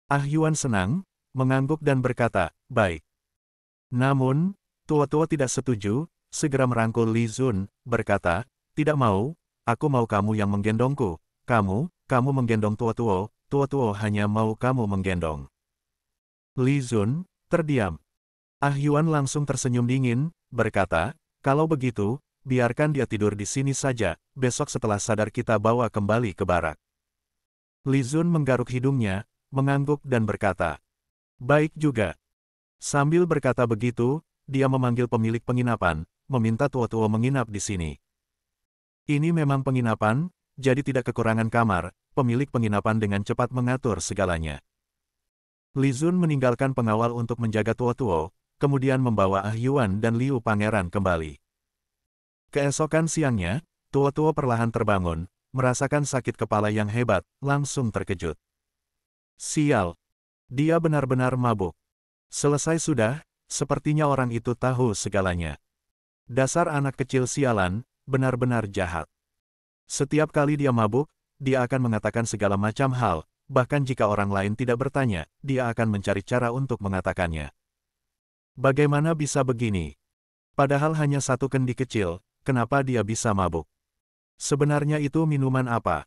Ah Yuan senang, mengangguk dan berkata, baik. Namun, tua tua tidak setuju, segera merangkul Li Zun, berkata, tidak mau, aku mau kamu yang menggendongku, kamu, kamu menggendong tua tuo tua tuo hanya mau kamu menggendong. Li Zun, terdiam. Ah Yuan langsung tersenyum dingin, berkata, kalau begitu, biarkan dia tidur di sini saja, besok setelah sadar kita bawa kembali ke barak. Li Zun menggaruk hidungnya, mengangguk dan berkata, Baik juga. Sambil berkata begitu, dia memanggil pemilik penginapan, meminta tua-tua menginap di sini. Ini memang penginapan, jadi tidak kekurangan kamar, pemilik penginapan dengan cepat mengatur segalanya. Li Zun meninggalkan pengawal untuk menjaga Tuo Tuo, kemudian membawa Ah Yuan dan Liu Pangeran kembali. Keesokan siangnya, Tuo Tuo perlahan terbangun, merasakan sakit kepala yang hebat, langsung terkejut. Sial! Dia benar-benar mabuk. Selesai sudah, sepertinya orang itu tahu segalanya. Dasar anak kecil sialan, benar-benar jahat. Setiap kali dia mabuk, dia akan mengatakan segala macam hal, bahkan jika orang lain tidak bertanya, dia akan mencari cara untuk mengatakannya. Bagaimana bisa begini? Padahal hanya satu kendi kecil, kenapa dia bisa mabuk? Sebenarnya itu minuman apa?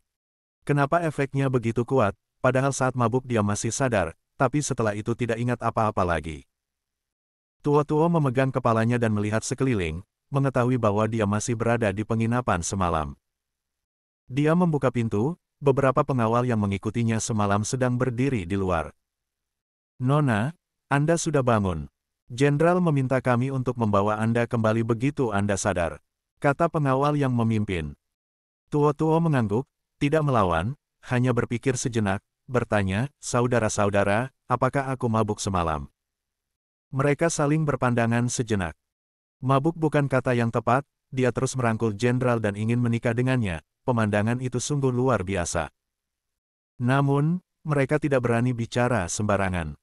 Kenapa efeknya begitu kuat, padahal saat mabuk dia masih sadar, tapi setelah itu tidak ingat apa-apa lagi. Tua-tua memegang kepalanya dan melihat sekeliling, mengetahui bahwa dia masih berada di penginapan semalam. Dia membuka pintu, beberapa pengawal yang mengikutinya semalam sedang berdiri di luar. Nona, Anda sudah bangun. Jenderal meminta kami untuk membawa Anda kembali begitu Anda sadar, kata pengawal yang memimpin. Tuo-Tuo mengangguk, tidak melawan, hanya berpikir sejenak, bertanya, saudara-saudara, apakah aku mabuk semalam? Mereka saling berpandangan sejenak. Mabuk bukan kata yang tepat, dia terus merangkul jenderal dan ingin menikah dengannya, pemandangan itu sungguh luar biasa. Namun, mereka tidak berani bicara sembarangan.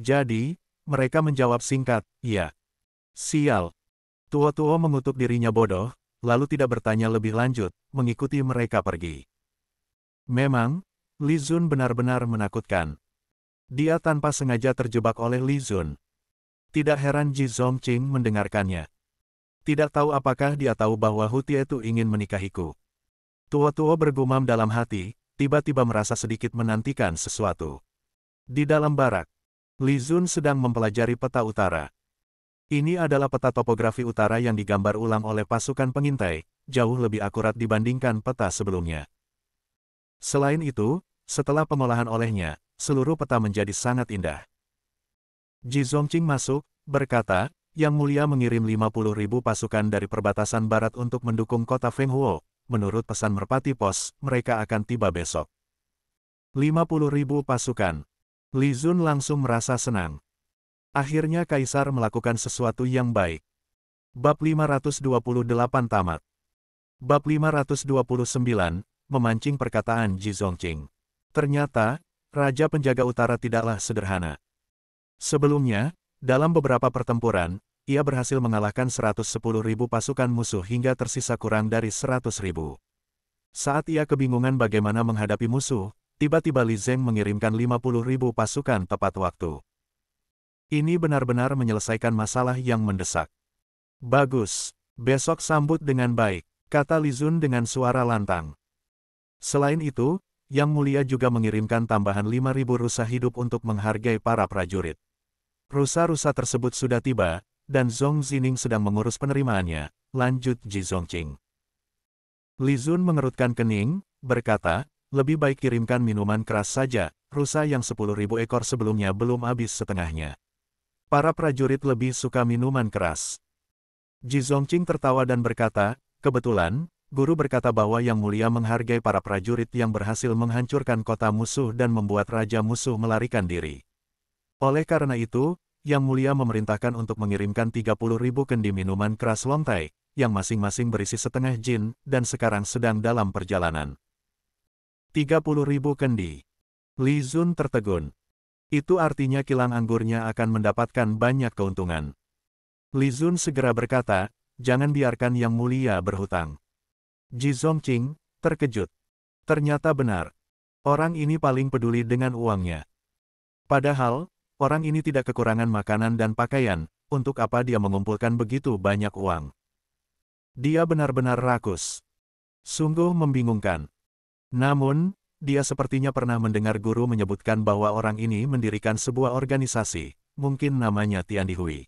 Jadi, mereka menjawab singkat, "Ya." Sial. tua tua mengutuk dirinya bodoh, lalu tidak bertanya lebih lanjut, mengikuti mereka pergi. Memang, Li Zun benar-benar menakutkan. Dia tanpa sengaja terjebak oleh Li Zun. Tidak heran Ji Zongqing mendengarkannya. Tidak tahu apakah dia tahu bahwa Huti itu ingin menikahiku. Tua-tua bergumam dalam hati, tiba-tiba merasa sedikit menantikan sesuatu. Di dalam barak, Li Zun sedang mempelajari peta utara. Ini adalah peta topografi utara yang digambar ulang oleh pasukan pengintai, jauh lebih akurat dibandingkan peta sebelumnya. Selain itu, setelah pengolahan olehnya, seluruh peta menjadi sangat indah. Ji Zongqing masuk, berkata, Yang Mulia mengirim 50 ribu pasukan dari perbatasan barat untuk mendukung kota Fenghuo, menurut pesan merpati pos, mereka akan tiba besok. 50 ribu pasukan. Li Zun langsung merasa senang. Akhirnya Kaisar melakukan sesuatu yang baik. Bab 528 tamat. Bab 529, memancing perkataan Ji Zongqing. Ternyata, Raja Penjaga Utara tidaklah sederhana. Sebelumnya, dalam beberapa pertempuran, ia berhasil mengalahkan 110.000 pasukan musuh hingga tersisa kurang dari 100.000. Saat ia kebingungan bagaimana menghadapi musuh, tiba-tiba Li Zeng mengirimkan 50.000 pasukan tepat waktu. Ini benar-benar menyelesaikan masalah yang mendesak. Bagus, besok sambut dengan baik, kata Li Zun dengan suara lantang. Selain itu, Yang Mulia juga mengirimkan tambahan 5.000 rusa hidup untuk menghargai para prajurit. Rusa-rusa tersebut sudah tiba, dan Zhong Zining sedang mengurus penerimaannya, lanjut Ji Zongqing. Li Zun mengerutkan kening, berkata, lebih baik kirimkan minuman keras saja, rusa yang 10.000 ekor sebelumnya belum habis setengahnya. Para prajurit lebih suka minuman keras. Ji Zongqing tertawa dan berkata, kebetulan, guru berkata bahwa Yang Mulia menghargai para prajurit yang berhasil menghancurkan kota musuh dan membuat raja musuh melarikan diri. Oleh karena itu, yang Mulia memerintahkan untuk mengirimkan 30 ribu kendi minuman keras Longtai, yang masing-masing berisi setengah jin, dan sekarang sedang dalam perjalanan. 30 ribu kendi. Li Zun tertegun. Itu artinya kilang anggurnya akan mendapatkan banyak keuntungan. Li Zun segera berkata, jangan biarkan Yang Mulia berhutang. Ji Zongqing, terkejut. Ternyata benar. Orang ini paling peduli dengan uangnya. Padahal, Orang ini tidak kekurangan makanan dan pakaian, untuk apa dia mengumpulkan begitu banyak uang? Dia benar-benar rakus. Sungguh membingungkan. Namun, dia sepertinya pernah mendengar guru menyebutkan bahwa orang ini mendirikan sebuah organisasi, mungkin namanya Hui.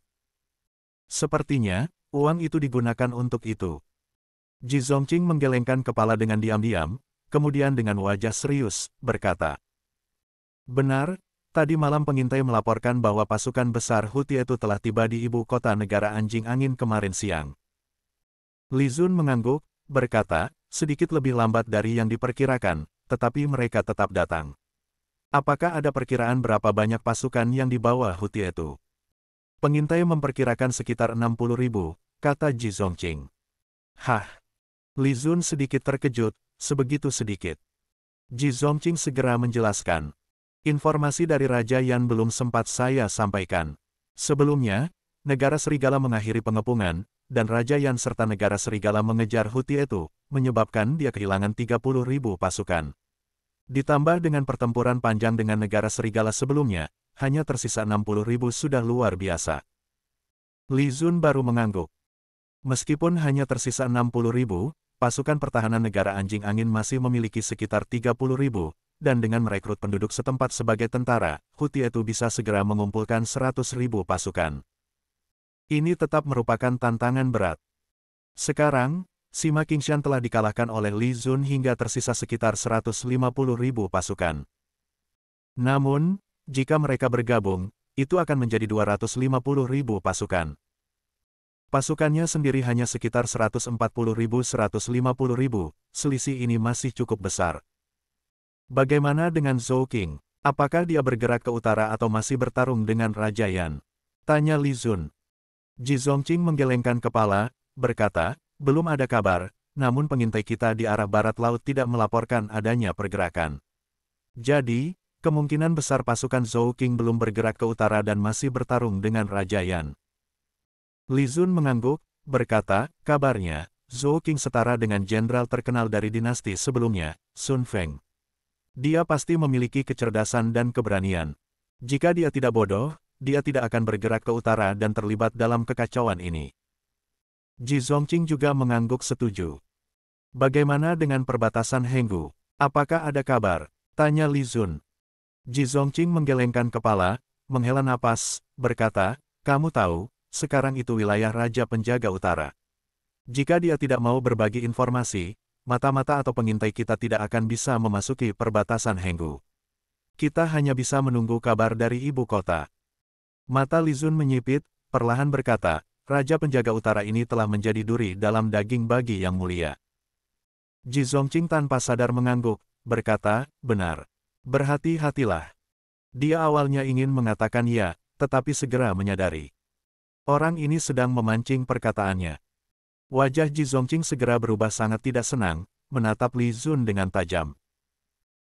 Sepertinya, uang itu digunakan untuk itu. Ji Zongqing menggelengkan kepala dengan diam-diam, kemudian dengan wajah serius, berkata, Benar, Tadi malam pengintai melaporkan bahwa pasukan besar Huti itu telah tiba di ibu kota negara anjing angin kemarin siang. Li Zun mengangguk, berkata, sedikit lebih lambat dari yang diperkirakan, tetapi mereka tetap datang. Apakah ada perkiraan berapa banyak pasukan yang dibawa Huti itu? Pengintai memperkirakan sekitar 60 ribu, kata Ji Zongqing. Hah! Li Zun sedikit terkejut, sebegitu sedikit. Ji Zongqing segera menjelaskan, Informasi dari Raja Yan belum sempat saya sampaikan. Sebelumnya, negara serigala mengakhiri pengepungan, dan Raja Yan serta negara serigala mengejar Huti itu, menyebabkan dia kehilangan 30 ribu pasukan. Ditambah dengan pertempuran panjang dengan negara serigala sebelumnya, hanya tersisa 60 ribu sudah luar biasa. Li Zun baru mengangguk. Meskipun hanya tersisa 60 ribu, pasukan pertahanan negara anjing angin masih memiliki sekitar 30 ribu, dan dengan merekrut penduduk setempat sebagai tentara, Huti itu bisa segera mengumpulkan seratus ribu pasukan. Ini tetap merupakan tantangan berat. Sekarang, Sima Qingshan telah dikalahkan oleh Li Zun hingga tersisa sekitar puluh ribu pasukan. Namun, jika mereka bergabung, itu akan menjadi puluh ribu pasukan. Pasukannya sendiri hanya sekitar puluh ribu puluh ribu, selisih ini masih cukup besar. Bagaimana dengan Zhou King? Apakah dia bergerak ke utara atau masih bertarung dengan Raja Yan? Tanya Li Zun. Ji Zhongqing menggelengkan kepala, berkata, belum ada kabar, namun pengintai kita di arah barat laut tidak melaporkan adanya pergerakan. Jadi, kemungkinan besar pasukan Zhou King belum bergerak ke utara dan masih bertarung dengan Raja Yan. Li Zun mengangguk, berkata, kabarnya, Zhou King setara dengan jenderal terkenal dari dinasti sebelumnya, Sun Feng. Dia pasti memiliki kecerdasan dan keberanian. Jika dia tidak bodoh, dia tidak akan bergerak ke utara dan terlibat dalam kekacauan ini. Ji Zongqing juga mengangguk setuju. Bagaimana dengan perbatasan Henggu? Apakah ada kabar? Tanya Li Zun. Ji Zongqing menggelengkan kepala, menghela napas, berkata, kamu tahu, sekarang itu wilayah Raja Penjaga Utara. Jika dia tidak mau berbagi informasi, mata-mata atau pengintai kita tidak akan bisa memasuki perbatasan Henggu. Kita hanya bisa menunggu kabar dari ibu kota. Mata Lizun menyipit, perlahan berkata, Raja Penjaga Utara ini telah menjadi duri dalam daging bagi yang mulia. Ji Zongqing tanpa sadar mengangguk, berkata, benar. Berhati-hatilah. Dia awalnya ingin mengatakan ya, tetapi segera menyadari. Orang ini sedang memancing perkataannya. Wajah Ji Zongqing segera berubah sangat tidak senang, menatap Li Zun dengan tajam.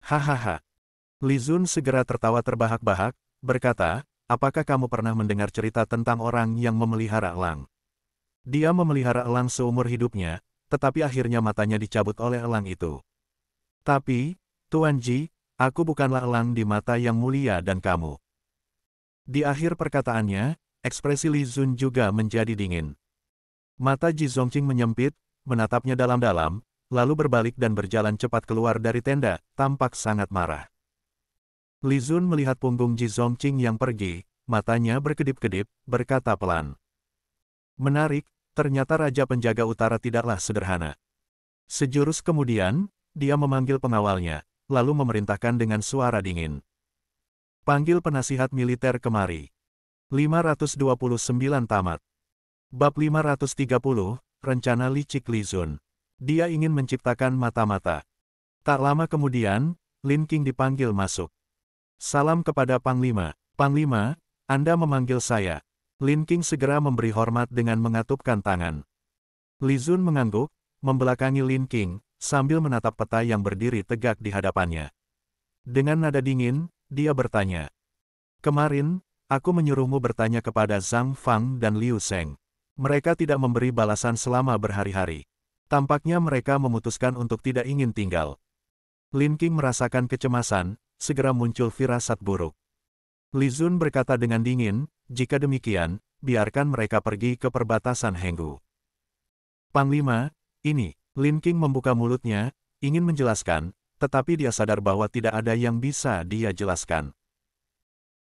Hahaha. Li Zun segera tertawa terbahak-bahak, berkata, apakah kamu pernah mendengar cerita tentang orang yang memelihara elang? Dia memelihara elang seumur hidupnya, tetapi akhirnya matanya dicabut oleh elang itu. Tapi, Tuan Ji, aku bukanlah elang di mata yang mulia dan kamu. Di akhir perkataannya, ekspresi Li Zun juga menjadi dingin. Mata Ji Zongqing menyempit, menatapnya dalam-dalam, lalu berbalik dan berjalan cepat keluar dari tenda, tampak sangat marah. Li Zun melihat punggung Ji Zongqing yang pergi, matanya berkedip-kedip, berkata pelan. Menarik, ternyata Raja Penjaga Utara tidaklah sederhana. Sejurus kemudian, dia memanggil pengawalnya, lalu memerintahkan dengan suara dingin. Panggil penasihat militer kemari. 529 tamat. Bab 530, Rencana Li Zun. Dia ingin menciptakan mata-mata. Tak lama kemudian, Lin King dipanggil masuk. Salam kepada Panglima. Panglima, Anda memanggil saya. Lin King segera memberi hormat dengan mengatupkan tangan. Li Zun mengangguk, membelakangi Lin King, sambil menatap peta yang berdiri tegak di hadapannya. Dengan nada dingin, dia bertanya. Kemarin, aku menyuruhmu bertanya kepada Zhang Fang dan Liu sheng mereka tidak memberi balasan selama berhari-hari. Tampaknya mereka memutuskan untuk tidak ingin tinggal. Lin King merasakan kecemasan, segera muncul firasat buruk. Li Zun berkata dengan dingin, jika demikian, biarkan mereka pergi ke perbatasan Henggu. Panglima, ini, Lin King membuka mulutnya, ingin menjelaskan, tetapi dia sadar bahwa tidak ada yang bisa dia jelaskan.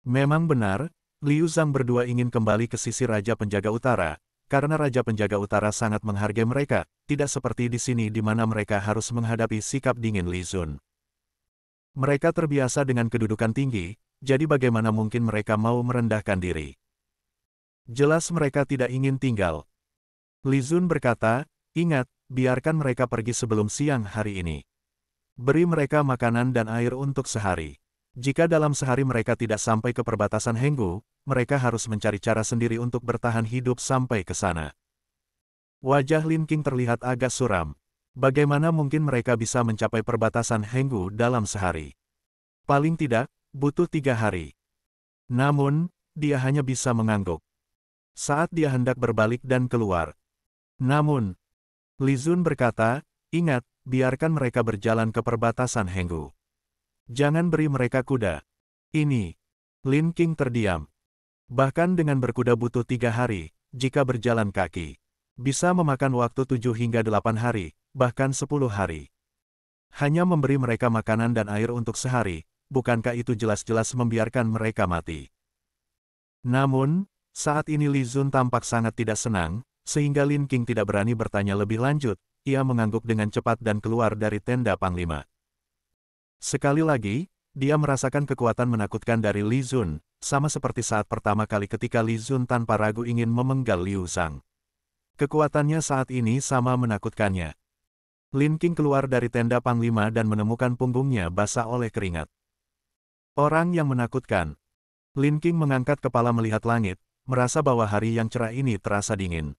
Memang benar, Liu Zhang berdua ingin kembali ke sisi Raja Penjaga Utara, karena Raja Penjaga Utara sangat menghargai mereka, tidak seperti di sini di mana mereka harus menghadapi sikap dingin Li Zun. Mereka terbiasa dengan kedudukan tinggi, jadi bagaimana mungkin mereka mau merendahkan diri? Jelas mereka tidak ingin tinggal. Li Zun berkata, ingat, biarkan mereka pergi sebelum siang hari ini. Beri mereka makanan dan air untuk sehari. Jika dalam sehari mereka tidak sampai ke perbatasan Henggu, mereka harus mencari cara sendiri untuk bertahan hidup sampai ke sana. Wajah Lin King terlihat agak suram. Bagaimana mungkin mereka bisa mencapai perbatasan Henggu dalam sehari? Paling tidak, butuh tiga hari. Namun, dia hanya bisa mengangguk. Saat dia hendak berbalik dan keluar. Namun, Li Zun berkata, ingat, biarkan mereka berjalan ke perbatasan Henggu. Jangan beri mereka kuda. Ini. Lin King terdiam. Bahkan dengan berkuda butuh tiga hari, jika berjalan kaki. Bisa memakan waktu tujuh hingga delapan hari, bahkan sepuluh hari. Hanya memberi mereka makanan dan air untuk sehari, bukankah itu jelas-jelas membiarkan mereka mati? Namun, saat ini Li Zun tampak sangat tidak senang, sehingga Lin King tidak berani bertanya lebih lanjut, ia mengangguk dengan cepat dan keluar dari tenda Panglima. Sekali lagi, dia merasakan kekuatan menakutkan dari Li Zun, sama seperti saat pertama kali ketika Li Zun tanpa ragu ingin memenggal Liu Zhang. Kekuatannya saat ini sama menakutkannya. Lin King keluar dari tenda Panglima dan menemukan punggungnya basah oleh keringat. Orang yang menakutkan. Lin King mengangkat kepala melihat langit, merasa bahwa hari yang cerah ini terasa dingin.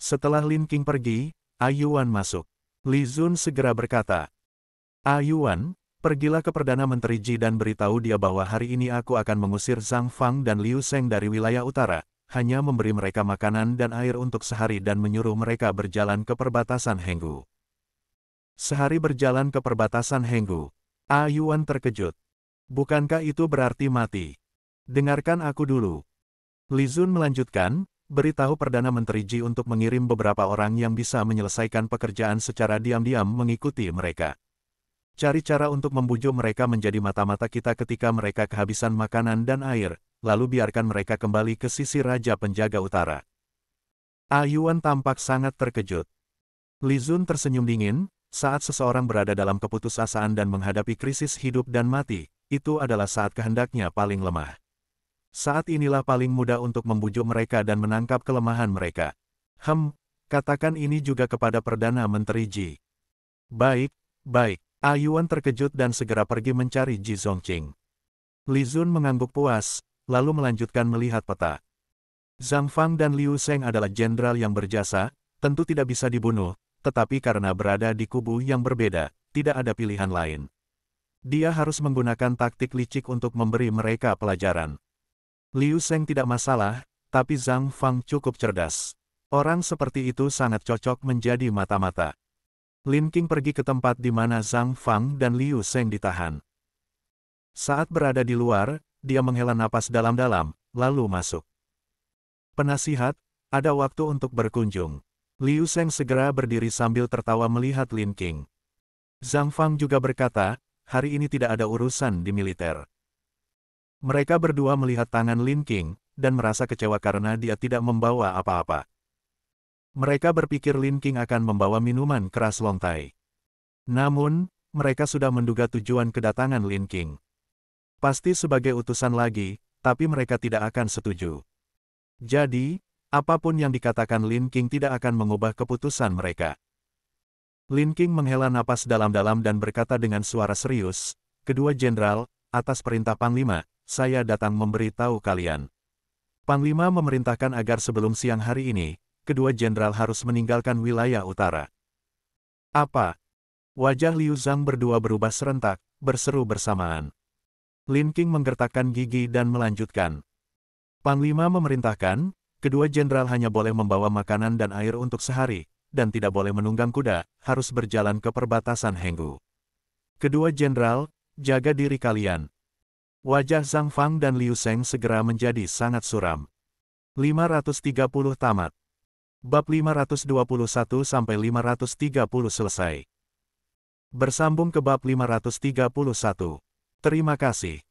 Setelah Lin King pergi, Ayuan masuk. Li Zun segera berkata, Ayuan, Pergilah ke Perdana Menteri Ji dan beritahu dia bahwa hari ini aku akan mengusir Zhang Fang dan Liu Sheng dari wilayah utara, hanya memberi mereka makanan dan air untuk sehari dan menyuruh mereka berjalan ke perbatasan Henggu. Sehari berjalan ke perbatasan Henggu, A Yuan terkejut. Bukankah itu berarti mati? Dengarkan aku dulu. Li Zun melanjutkan, beritahu Perdana Menteri Ji untuk mengirim beberapa orang yang bisa menyelesaikan pekerjaan secara diam-diam mengikuti mereka. Cari cara untuk membujuk mereka menjadi mata-mata kita ketika mereka kehabisan makanan dan air, lalu biarkan mereka kembali ke sisi Raja Penjaga Utara. Ayuan ah tampak sangat terkejut. Lizun tersenyum dingin, saat seseorang berada dalam keputusasaan dan menghadapi krisis hidup dan mati, itu adalah saat kehendaknya paling lemah. Saat inilah paling mudah untuk membujuk mereka dan menangkap kelemahan mereka. Hem, katakan ini juga kepada Perdana Menteri Ji. Baik, baik. Ayuan ah terkejut dan segera pergi mencari Ji Zongqing. Li Zun mengangguk puas, lalu melanjutkan melihat peta. Zhang Fang dan Liu Sheng adalah jenderal yang berjasa, tentu tidak bisa dibunuh, tetapi karena berada di kubu yang berbeda, tidak ada pilihan lain. Dia harus menggunakan taktik licik untuk memberi mereka pelajaran. Liu Sheng tidak masalah, tapi Zhang Fang cukup cerdas. Orang seperti itu sangat cocok menjadi mata-mata. Lin King pergi ke tempat di mana Zhang Fang dan Liu Sheng ditahan. Saat berada di luar, dia menghela napas dalam-dalam, lalu masuk. Penasihat, ada waktu untuk berkunjung. Liu Sheng segera berdiri sambil tertawa melihat Lin King. Zhang Fang juga berkata, hari ini tidak ada urusan di militer. Mereka berdua melihat tangan Lin King, dan merasa kecewa karena dia tidak membawa apa-apa. Mereka berpikir Lin King akan membawa minuman keras Tai. Namun, mereka sudah menduga tujuan kedatangan Lin King. Pasti sebagai utusan lagi, tapi mereka tidak akan setuju. Jadi, apapun yang dikatakan Lin King tidak akan mengubah keputusan mereka. Lin King menghela napas dalam-dalam dan berkata dengan suara serius, Kedua jenderal, atas perintah Panglima, saya datang memberitahu kalian. Panglima memerintahkan agar sebelum siang hari ini, kedua jenderal harus meninggalkan wilayah utara. Apa? Wajah Liu Zhang berdua berubah serentak, berseru bersamaan. Lin King menggertakkan gigi dan melanjutkan. Panglima memerintahkan, kedua jenderal hanya boleh membawa makanan dan air untuk sehari, dan tidak boleh menunggang kuda, harus berjalan ke perbatasan Henggu. Kedua jenderal, jaga diri kalian. Wajah Zhang Fang dan Liu Seng segera menjadi sangat suram. 530 tamat. Bab 521 sampai 530 selesai. Bersambung ke bab 531. Terima kasih.